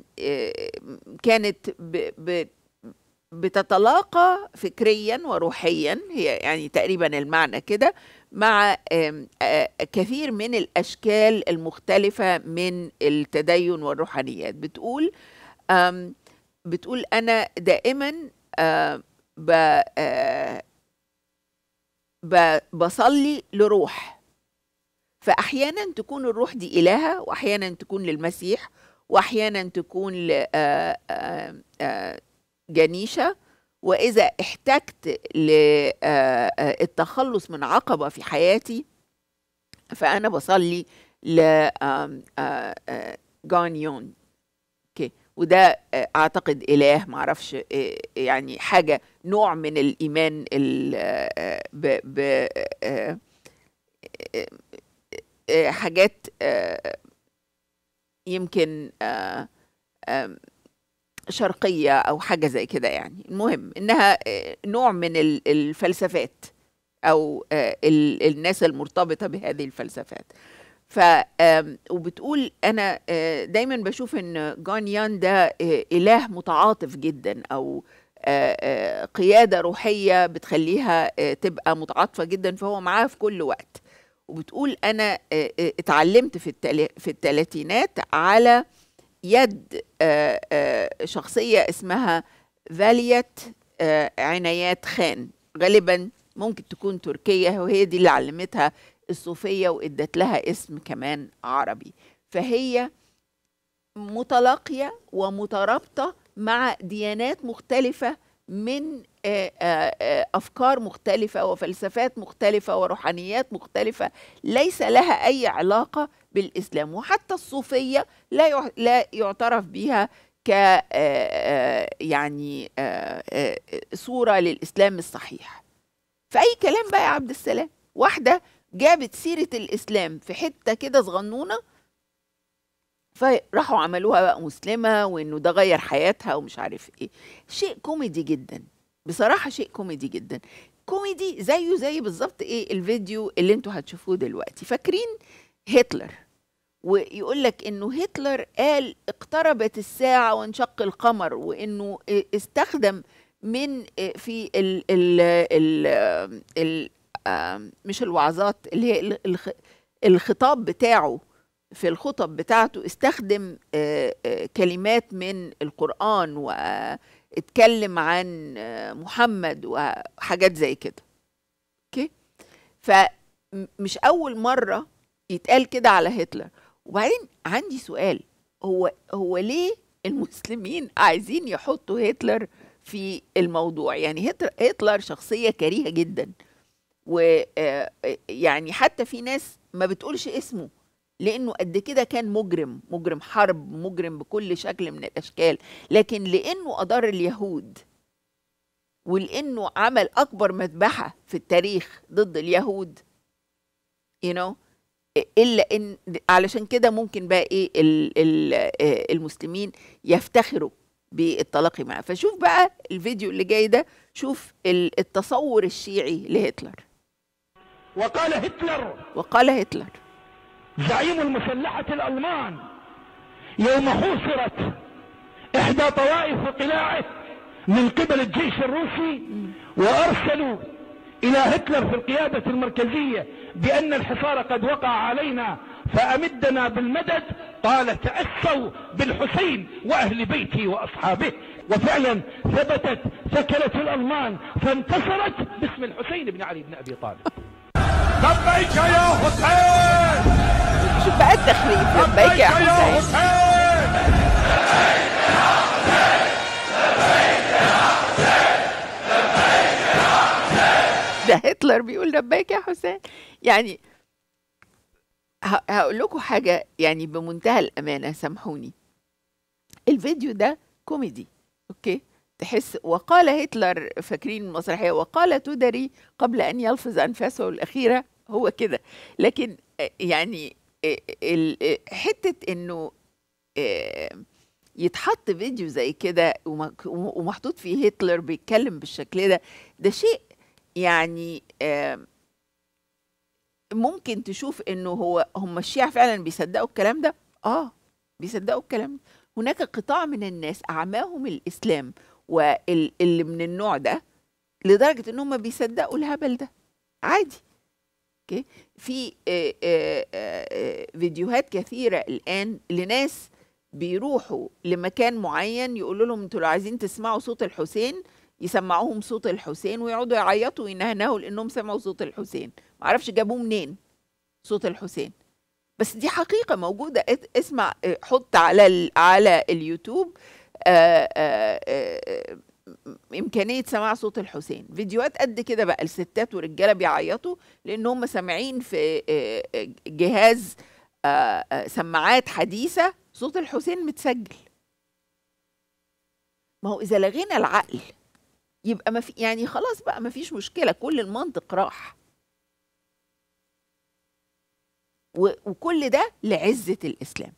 بتتلاقى فكريا وروحيا هي يعني تقريبا المعنى كده مع كثير من الاشكال المختلفه من التدين والروحانيات بتقول بتقول انا دائما آه، بصلي لروح فأحيانا تكون الروح دي إلهة وأحيانا تكون للمسيح وأحيانا تكون آه، آه، جنيشة وإذا احتجت للتخلص من عقبة في حياتي فأنا بصلي لجون يون وده آه، اعتقد اله معرفش آه، يعني حاجه نوع من الايمان آه، ب ب حاجات يمكن شرقيه او حاجه زي كده يعني المهم انها نوع من الفلسفات او الناس المرتبطه بهذه الفلسفات ف وبتقول انا آه، دايما بشوف ان جون يان ده آه، اله متعاطف جدا او آه، قياده روحيه بتخليها تبقى متعاطفه جدا فهو معاها في كل وقت وبتقول انا اتعلمت في في الثلاثينات على يد شخصيه اسمها فاليت عنايات خان غالبا ممكن تكون تركيه وهي دي اللي علمتها الصوفية وادت لها اسم كمان عربي فهي متلاقية ومترابطة مع ديانات مختلفة من آه، آه، أفكار مختلفة وفلسفات مختلفة وروحانيات مختلفة ليس لها أي علاقة بالإسلام وحتى الصوفية لا لا يعترف بها ك آه، يعني صورة للإسلام الصحيح فأي كلام بقى يا عبد السلام واحدة جابت سيرة الإسلام في حتة كده صغنونة فراحوا عملوها بقى مسلمة وإنه ده غير حياتها ومش عارف إيه شيء كوميدي جدا بصراحة شيء كوميدي جدا كوميدي زيه زي بالظبط إيه الفيديو اللي أنتوا هتشوفوه دلوقتي فاكرين هتلر ويقول لك انه هتلر قال اقتربت الساعه وانشق القمر وانه استخدم من في ال ال ال مش الوعظات اللي هي الخطاب بتاعه في الخطب بتاعته استخدم كلمات من القرآن واتكلم عن محمد وحاجات زي كده اوكي فمش أول مرة يتقال كده على هتلر وبعدين عندي سؤال هو هو ليه المسلمين عايزين يحطوا هتلر في الموضوع يعني هتلر شخصية كريهة جدا ويعني آه، آه، حتى في ناس ما بتقولش اسمه لانه قد كده كان مجرم مجرم حرب مجرم بكل شكل من الاشكال لكن لانه اضر اليهود ولانه عمل اكبر مذبحه في التاريخ ضد اليهود you know الا ان علشان كده ممكن بقى ايه الـ الـ آه، المسلمين يفتخروا بالتلاقي معاه فشوف بقى الفيديو اللي جاي ده شوف التصور الشيعي لهتلر وقال هتلر وقال هتلر زعيم المسلحة الألمان يوم حوصرت إحدى طوائف قلاعه من قبل الجيش الروسي وأرسلوا إلى هتلر في القيادة المركزية بأن الحصار قد وقع علينا فأمدنا بالمدد قال تأسوا بالحسين وأهل بيتي وأصحابه وفعلا ثبتت ثكلة الألمان فانتصرت باسم الحسين بن علي بن أبي طالب لبيك يا حسين شو بقى التخريف لبيك يا حسين ده هتلر بيقول لبيك يا حسين يعني هقول لكم حاجة يعني بمنتهى الأمانة سامحوني الفيديو ده كوميدي أوكي تحس وقال هتلر فاكرين المسرحيه وقال تدري قبل ان يلفظ انفاسه الاخيره هو كده لكن آه، يعني آه، آه، حته انه يتحط فيديو زي كده ومحطوط فيه هتلر بيتكلم بالشكل ده ده شيء يعني ممكن تشوف انه هو هم الشيعة فعلا بيصدقوا الكلام ده اه بيصدقوا الكلام ده هناك قطاع من الناس اعماهم الاسلام واللي من النوع ده لدرجه ان هم بيصدقوا الهبل ده عادي اوكي في فيديوهات كثيره الان لناس بيروحوا لمكان معين يقولوا لهم انتوا لو عايزين تسمعوا صوت الحسين يسمعوهم صوت الحسين ويقعدوا يعيطوا وينهنهوا لانهم سمعوا صوت الحسين معرفش جابوه منين صوت الحسين بس دي حقيقه موجوده اسمع حط على على اليوتيوب آه، آه، آه، امكانيه سماع صوت الحسين فيديوهات قد كده بقى الستات والرجاله بيعيطوا لان هم سامعين في جهاز سماعات حديثه صوت الحسين متسجل ما هو اذا لغينا العقل يبقى ما في يعني خلاص بقى ما فيش مشكله كل المنطق راح وكل ده لعزه الاسلام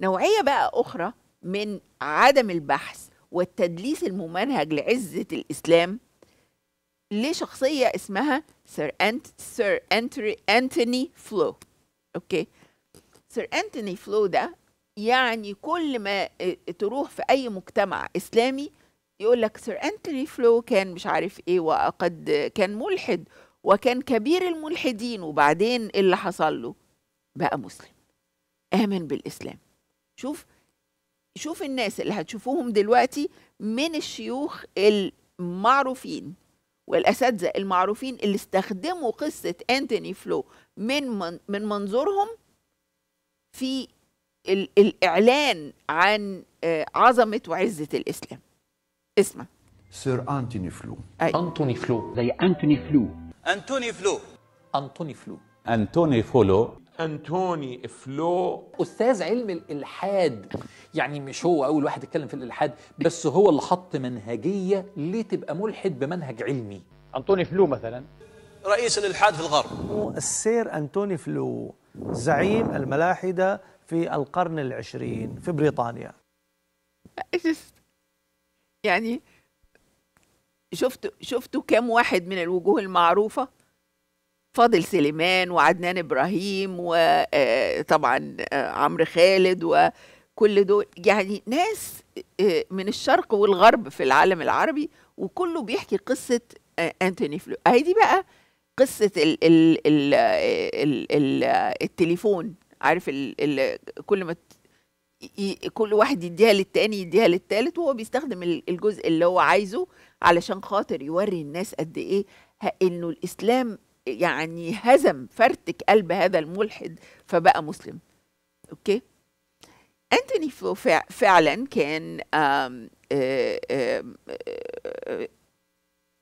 نوعيه بقى اخرى من عدم البحث والتدليس الممنهج لعزة الإسلام لشخصية اسمها سير أنت سير أنتري أنتوني فلو أوكي سير أنتوني فلو ده يعني كل ما آه، تروح في أي مجتمع إسلامي يقول لك سير أنتوني فلو كان مش عارف إيه وقد كان ملحد وكان كبير الملحدين وبعدين إيه اللي حصل له بقى مسلم آمن بالإسلام شوف شوف الناس اللي هتشوفوهم دلوقتي من الشيوخ المعروفين والاساتذه المعروفين اللي استخدموا قصه انتوني فلو من من, من منظورهم في الاعلان عن آه، عظمه وعزه الاسلام اسمع سير انتوني فلو أي. انتوني فلو زي انتوني فلو انتوني فلو انتوني فلو انتوني فلو أنتوني فلو أستاذ علم الإلحاد يعني مش هو أول واحد اتكلم في الإلحاد بس هو اللي حط منهجية ليه تبقى ملحد بمنهج علمي أنتوني فلو مثلا رئيس الإلحاد في الغرب السير أنتوني فلو زعيم الملاحدة في القرن العشرين في بريطانيا يعني شفت شفتوا كام واحد من الوجوه المعروفة فاضل سليمان وعدنان ابراهيم وطبعا آه، آه، عمرو خالد وكل دول يعني ناس آه، من الشرق والغرب في العالم العربي وكله بيحكي قصه انتوني فلو اهي دي بقى قصه الـ الـ الـ الـ الـ التليفون عارف الـ الـ كل ما كل واحد يديها للتاني يديها للتالت وهو بيستخدم الجزء اللي هو عايزه علشان خاطر يوري الناس قد ايه انه الاسلام يعني هزم فرتك قلب هذا الملحد فبقى مسلم اوكي انتوني فو فعلا كان آه، آه،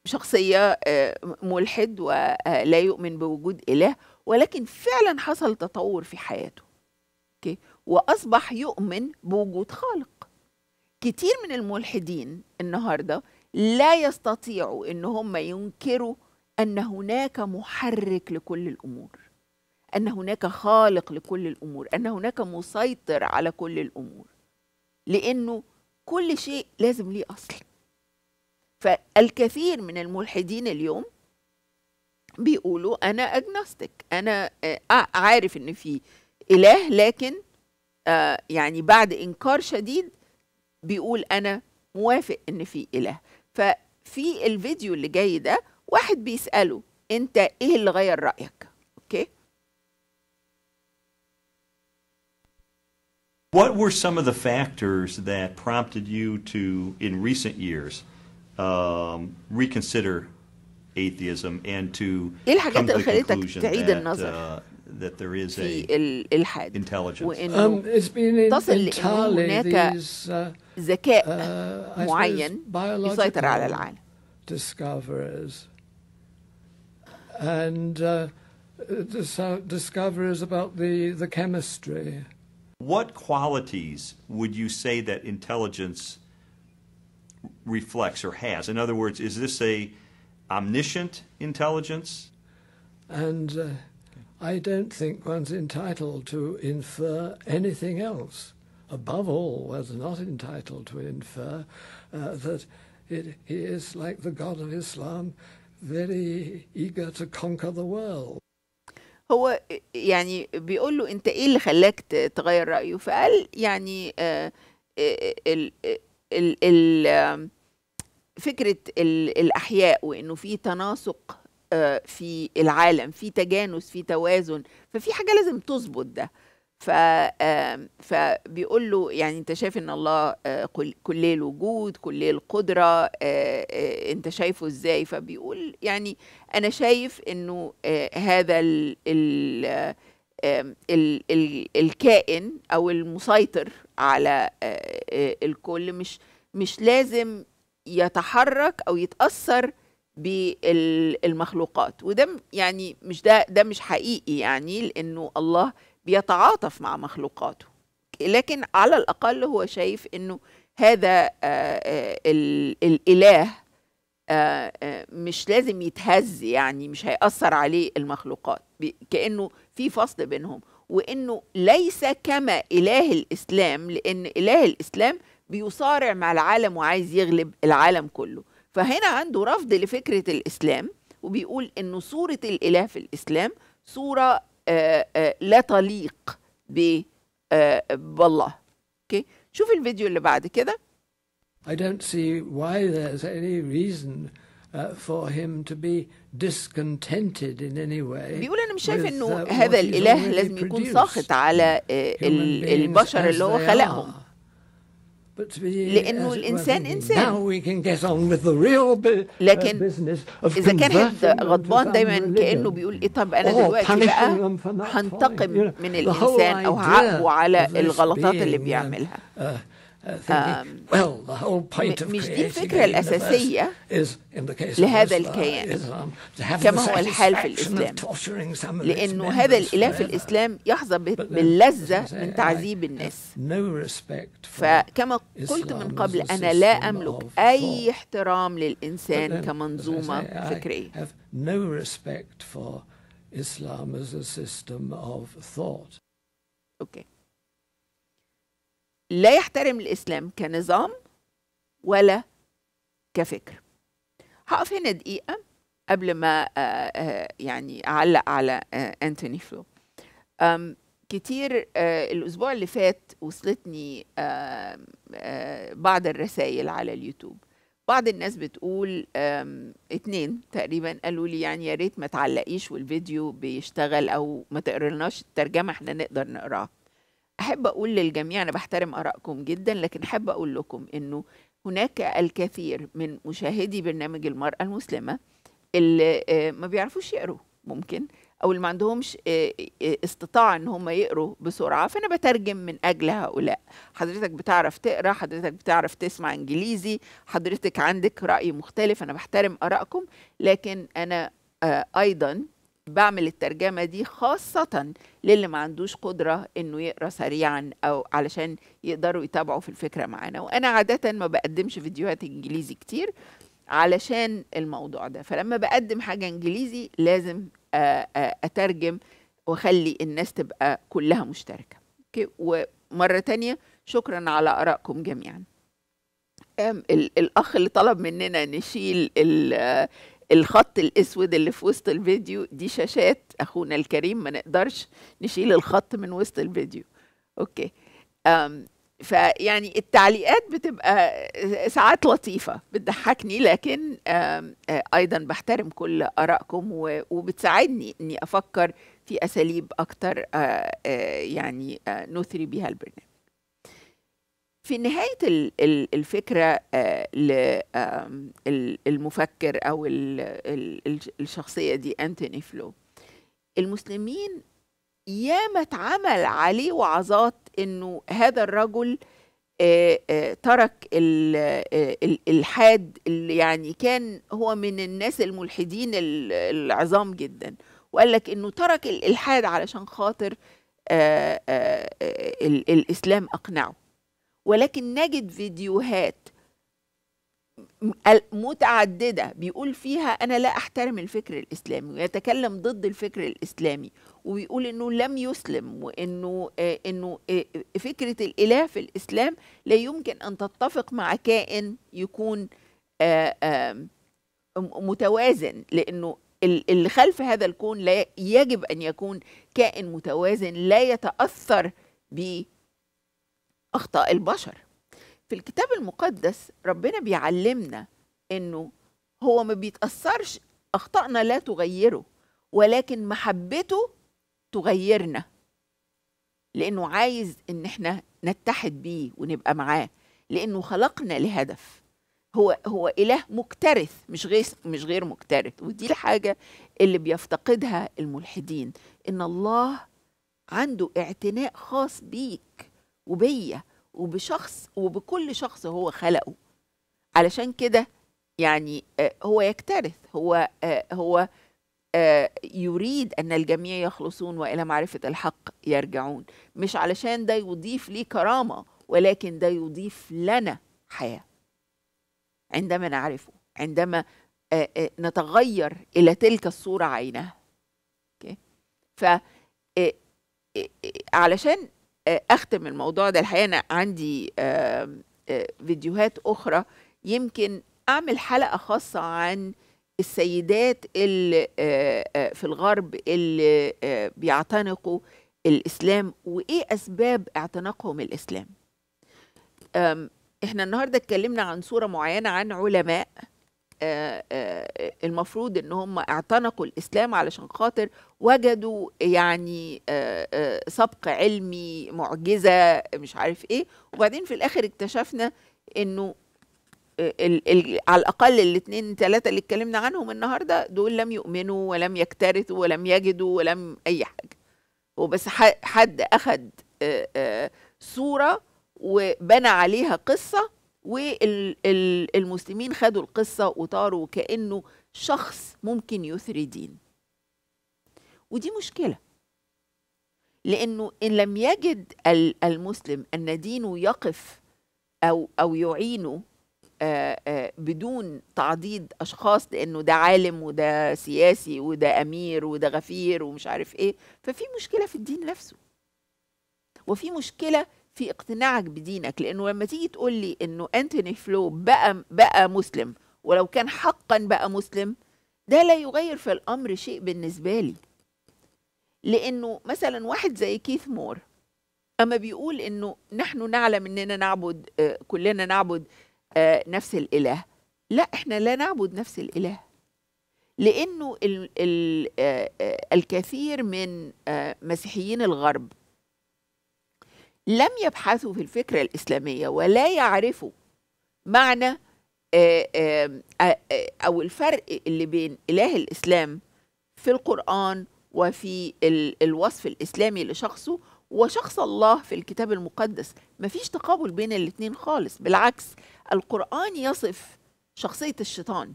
شخصية آه، ملحد ولا يؤمن بوجود إله ولكن فعلا حصل تطور في حياته أوكي؟ وأصبح يؤمن بوجود خالق كتير من الملحدين النهاردة لا يستطيعوا إن هم ينكروا ان هناك محرك لكل الامور ان هناك خالق لكل الامور ان هناك مسيطر على كل الامور لانه كل شيء لازم ليه اصل فالكثير من الملحدين اليوم بيقولوا انا اجنستيك انا آه، آه، عارف ان في اله لكن آه، يعني بعد انكار شديد بيقول انا موافق ان في اله ففي الفيديو اللي جاي ده واحد بيسأله أنت إيه اللي غير رأيك؟ أوكي؟ What were some of the factors that prompted you to, in recent years, um, reconsider atheism and to come to the conclusion that, uh, that there is a intelligence. Um, it's been تصل لأن هناك uh, معين يسيطر على العالم. Discoverers. and uh, discoveries about the, the chemistry. What qualities would you say that intelligence reflects or has? In other words, is this a omniscient intelligence? And uh, I don't think one's entitled to infer anything else. Above all, one's not entitled to infer uh, that it, he is like the God of Islam very eager to conquer the world. هو يعني بيقول له انت ايه اللي خلاك تغير رايه فقال يعني آه، آه، آه، ال ال ال فكره الاحياء وانه في تناسق في العالم في تجانس في توازن ففي حاجه لازم تظبط ده ف فبيقول له يعني انت شايف ان الله آه، كل الوجود كل القدره آه، آه، انت شايفه ازاي فبيقول يعني انا شايف انه هذا الـ الـ الـ الـ الكائن او المسيطر على الكل مش مش لازم يتحرك او يتاثر بالمخلوقات وده يعني مش ده ده مش حقيقي يعني لانه الله بيتعاطف مع مخلوقاته لكن على الأقل هو شايف أنه هذا آه، آه، الإله آه، مش لازم يتهز يعني مش هيأثر عليه المخلوقات كأنه في فصل بينهم وأنه ليس كما إله الإسلام لأن إله الإسلام بيصارع مع العالم وعايز يغلب العالم كله فهنا عنده رفض لفكرة الإسلام وبيقول أنه صورة الإله في الإسلام صورة آه، آه، لا تليق ب آه، بالله اوكي شوف الفيديو اللي بعد كده I don't see why there's any reason Uh, for him to be discontented in any way بيقول انا مش شايف انه uh, هذا الاله لازم يكون ساخط على البشر اللي هو خلقهم لأنه الإنسان إنسان uh, لكن إذا كان حد غضبان دايما كأنه بيقول إيه طب أنا oh, دلوقتي بقى هنتقم من الإنسان أو هعاقبه على الغلطات اللي uh, بيعملها uh, آه، uh, مش دي الفكرة الأساسية لهذا الكيان كما هو الحال في الإسلام لأنه هذا الإله في الإسلام يحظى باللذة من تعذيب الناس فكما قلت من قبل أنا لا أملك أي احترام للإنسان كمنظومة فكرية Okay. لا يحترم الإسلام كنظام ولا كفكر هقف هنا دقيقة قبل ما آه، آه، يعني أعلق على أنتوني آه، فلو كتير الأسبوع اللي فات وصلتني بعض الرسائل على اليوتيوب بعض الناس بتقول اتنين تقريبا قالوا لي يعني يا ريت ما تعلقيش والفيديو بيشتغل او ما تقرلناش الترجمه احنا نقدر نقراها أحب أقول للجميع أنا بحترم آرائكم جدا لكن أحب أقول لكم إنه هناك الكثير من مشاهدي برنامج المرأة المسلمة اللي آه، ما بيعرفوش يقروا ممكن أو اللي ما عندهمش آه، آه، استطاعة إن هم يقروا بسرعة فأنا بترجم من أجل هؤلاء حضرتك بتعرف تقرأ حضرتك بتعرف تسمع إنجليزي حضرتك عندك رأي مختلف أنا بحترم آرائكم لكن أنا أيضا بعمل الترجمه دي خاصه للي ما عندوش قدره انه يقرا سريعا او علشان يقدروا يتابعوا في الفكره معانا وانا عاده ما بقدمش فيديوهات انجليزي كتير علشان الموضوع ده فلما بقدم حاجه انجليزي لازم آه، آه، اترجم واخلي الناس تبقى كلها مشتركه اوكي ومره تانية شكرا على ارائكم جميعا الاخ اللي طلب مننا نشيل آه، الخط الاسود اللي في وسط الفيديو دي شاشات اخونا الكريم ما نقدرش نشيل الخط من وسط الفيديو اوكي فيعني التعليقات بتبقى ساعات لطيفه بتضحكني لكن ايضا بحترم كل ارائكم وبتساعدني اني افكر في اساليب اكتر يعني نثري بها البرنامج في نهاية الفكرة آه، للمفكر أو الشخصية دي أنتوني فلو المسلمين ياما اتعمل عليه وعظات انه هذا الرجل آه، آه، ترك الالحاد اللي يعني كان هو من الناس الملحدين العظام جدا وقال لك انه ترك الالحاد علشان خاطر الاسلام اقنعه ولكن نجد فيديوهات متعددة بيقول فيها أنا لا أحترم الفكر الإسلامي ويتكلم ضد الفكر الإسلامي وبيقول إنه لم يسلم وإنه آه إنه آه, آه، فكرة الإله في الإسلام لا يمكن أن تتفق مع كائن يكون آه, آه، متوازن لأنه اللي خلف هذا الكون لا يجب أن يكون كائن متوازن لا يتأثر بالإله اخطاء البشر في الكتاب المقدس ربنا بيعلمنا انه هو ما بيتاثرش اخطائنا لا تغيره ولكن محبته تغيرنا لانه عايز ان احنا نتحد بيه ونبقى معاه لانه خلقنا لهدف هو هو اله مكترث مش غير مش غير مكترث ودي الحاجه اللي بيفتقدها الملحدين ان الله عنده اعتناء خاص بيك وبيا وبشخص وبكل شخص هو خلقه علشان كده يعني آه، هو يكترث هو آه، هو آه، يريد ان الجميع يخلصون والى معرفه الحق يرجعون مش علشان ده يضيف لي كرامه ولكن ده يضيف لنا حياه عندما نعرفه عندما نتغير الى تلك الصوره عينها اوكي ف علشان آه، اختم الموضوع ده الحقيقه انا عندي آه، فيديوهات اخرى يمكن اعمل حلقه خاصه عن السيدات اللي آه، في الغرب اللي بيعتنقوا الاسلام وايه اسباب اعتناقهم الاسلام احنا النهارده اتكلمنا عن صوره معينه عن علماء آه، آه، المفروض ان هم اعتنقوا الاسلام علشان خاطر وجدوا يعني آه، سبق علمي معجزه مش عارف ايه وبعدين في الاخر اكتشفنا انه على الاقل الاثنين ثلاثه اللي اتكلمنا عنهم النهارده دول لم يؤمنوا ولم يكترثوا ولم يجدوا ولم اي حاجه وبس حد اخد صوره وبنى عليها قصه والمسلمين خدوا القصة وطاروا كأنه شخص ممكن يثري دين ودي مشكلة لأنه إن لم يجد المسلم أن دينه يقف أو, أو يعينه آآ آآ بدون تعضيد أشخاص لأنه ده عالم وده سياسي وده أمير وده غفير ومش عارف إيه ففي مشكلة في الدين نفسه وفي مشكلة في اقتناعك بدينك لانه لما تيجي تقول لي انه انتوني فلو بقى بقى مسلم ولو كان حقا بقى مسلم ده لا يغير في الامر شيء بالنسبه لي لانه مثلا واحد زي كيث مور اما بيقول انه نحن نعلم اننا نعبد آه، كلنا نعبد آه، نفس الاله لا احنا لا نعبد نفس الاله لانه آه، الكثير من مسيحيين الغرب لم يبحثوا في الفكرة الإسلامية ولا يعرفوا معنى آه، آه، آه، أو الفرق اللي بين إله الإسلام في القرآن وفي الوصف الإسلامي لشخصه وشخص الله في الكتاب المقدس مفيش تقابل بين الاتنين خالص بالعكس القرآن يصف شخصية الشيطان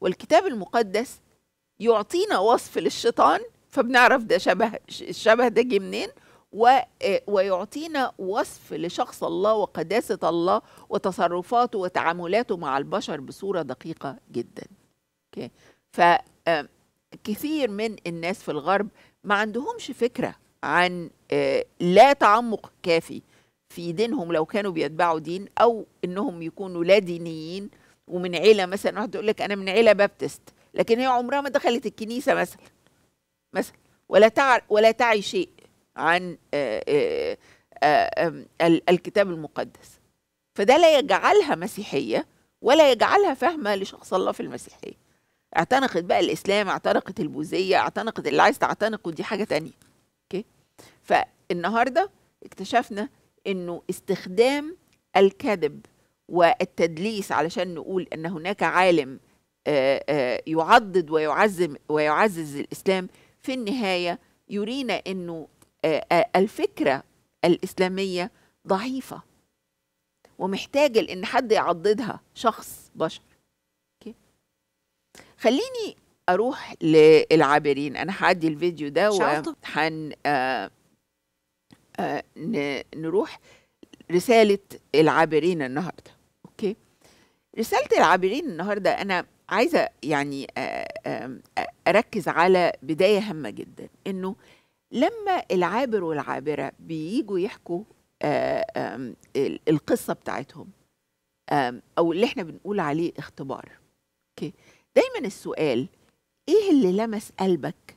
والكتاب المقدس يعطينا وصف للشيطان فبنعرف ده شبه الشبه ده جه منين ويعطينا وصف لشخص الله وقداسة الله وتصرفاته وتعاملاته مع البشر بصورة دقيقة جدا فكثير آه، من الناس في الغرب ما عندهمش فكرة عن آه، لا تعمق كافي في دينهم لو كانوا بيتبعوا دين أو إنهم يكونوا لا دينيين ومن عيلة مثلا واحد يقول لك أنا من عيلة بابتست لكن هي عمرها ما دخلت الكنيسة مثلا مثلا ولا تعر ولا تعي شيء عن آه، آه، آه، الكتاب المقدس فده لا يجعلها مسيحية ولا يجعلها فاهمة لشخص الله في المسيحية اعتنقت بقى الإسلام اعتنقت البوذية اعتنقت اللي عايز تعتنقه دي حاجة تانية اوكي فالنهاردة اكتشفنا انه استخدام الكذب والتدليس علشان نقول ان هناك عالم يعضد ويعزم ويعزز الاسلام في النهايه يرينا انه آه، آه، الفكره الاسلاميه ضعيفه ومحتاجه لان حد يعضدها شخص بشر خليني اروح للعابرين انا هعدي الفيديو ده وحن آه، نروح رساله العابرين النهارده اوكي رساله العابرين النهارده انا عايزه يعني اركز على بدايه هامه جدا انه لما العابر والعابره بييجوا يحكوا آه، القصه بتاعتهم او اللي احنا بنقول عليه اختبار اوكي دايما السؤال ايه اللي لمس قلبك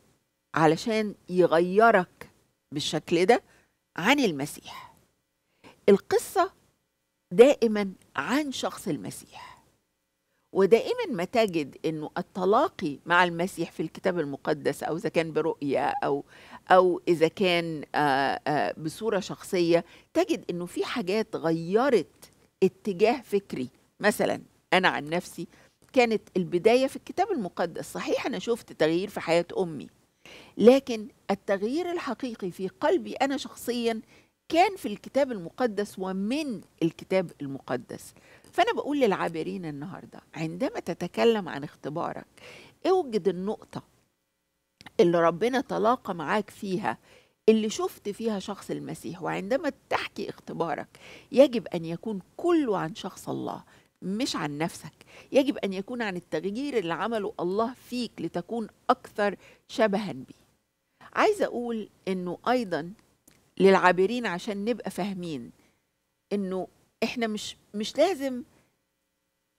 علشان يغيرك بالشكل ده عن المسيح القصه دائما عن شخص المسيح ودائما ما تجد انه التلاقي مع المسيح في الكتاب المقدس او اذا كان برؤيه او او اذا كان آه، آه، بصوره شخصيه تجد انه في حاجات غيرت اتجاه فكري مثلا انا عن نفسي كانت البدايه في الكتاب المقدس صحيح انا شفت تغيير في حياه امي لكن التغيير الحقيقي في قلبي انا شخصيا كان في الكتاب المقدس ومن الكتاب المقدس فانا بقول للعابرين النهارده عندما تتكلم عن اختبارك اوجد النقطه اللي ربنا تلاقى معاك فيها اللي شفت فيها شخص المسيح وعندما تحكي اختبارك يجب ان يكون كله عن شخص الله مش عن نفسك يجب ان يكون عن التغيير اللي عمله الله فيك لتكون اكثر شبها بيه عايزه اقول انه ايضا للعابرين عشان نبقى فاهمين انه احنا مش مش لازم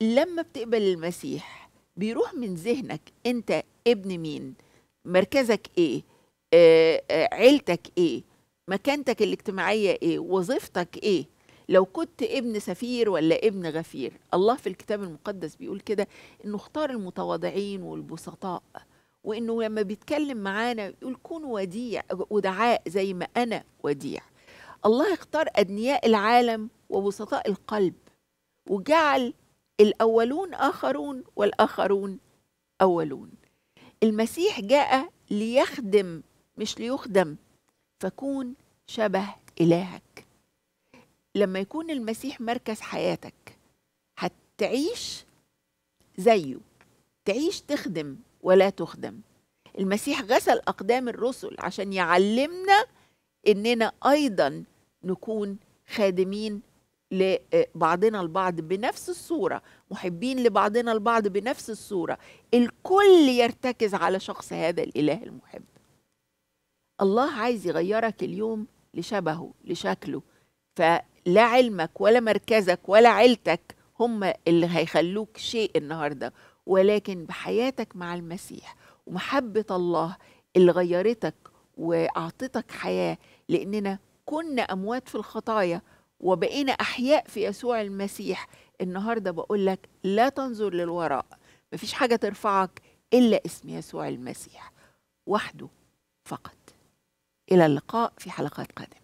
لما بتقبل المسيح بيروح من ذهنك انت ابن مين مركزك ايه آه، آه، عيلتك ايه مكانتك الاجتماعيه ايه وظيفتك ايه لو كنت ابن سفير ولا ابن غفير الله في الكتاب المقدس بيقول كده انه اختار المتواضعين والبسطاء وانه لما بيتكلم معانا يقول كون وديع ودعاء زي ما انا وديع الله اختار ادنياء العالم وبسطاء القلب وجعل الاولون اخرون والاخرون اولون المسيح جاء ليخدم مش ليخدم فكون شبه إلهك لما يكون المسيح مركز حياتك هتعيش زيه تعيش تخدم ولا تخدم المسيح غسل أقدام الرسل عشان يعلمنا إننا أيضا نكون خادمين لبعضنا البعض بنفس الصورة محبين لبعضنا البعض بنفس الصورة الكل يرتكز على شخص هذا الإله المحب الله عايز يغيرك اليوم لشبهه لشكله فلا علمك ولا مركزك ولا عيلتك هم اللي هيخلوك شيء النهارده ولكن بحياتك مع المسيح ومحبة الله اللي غيرتك وأعطتك حياة لأننا كنا أموات في الخطايا وبقينا أحياء في يسوع المسيح النهاردة بقول لك لا تنظر للوراء مفيش حاجة ترفعك إلا اسم يسوع المسيح وحده فقط إلى اللقاء في حلقات قادمة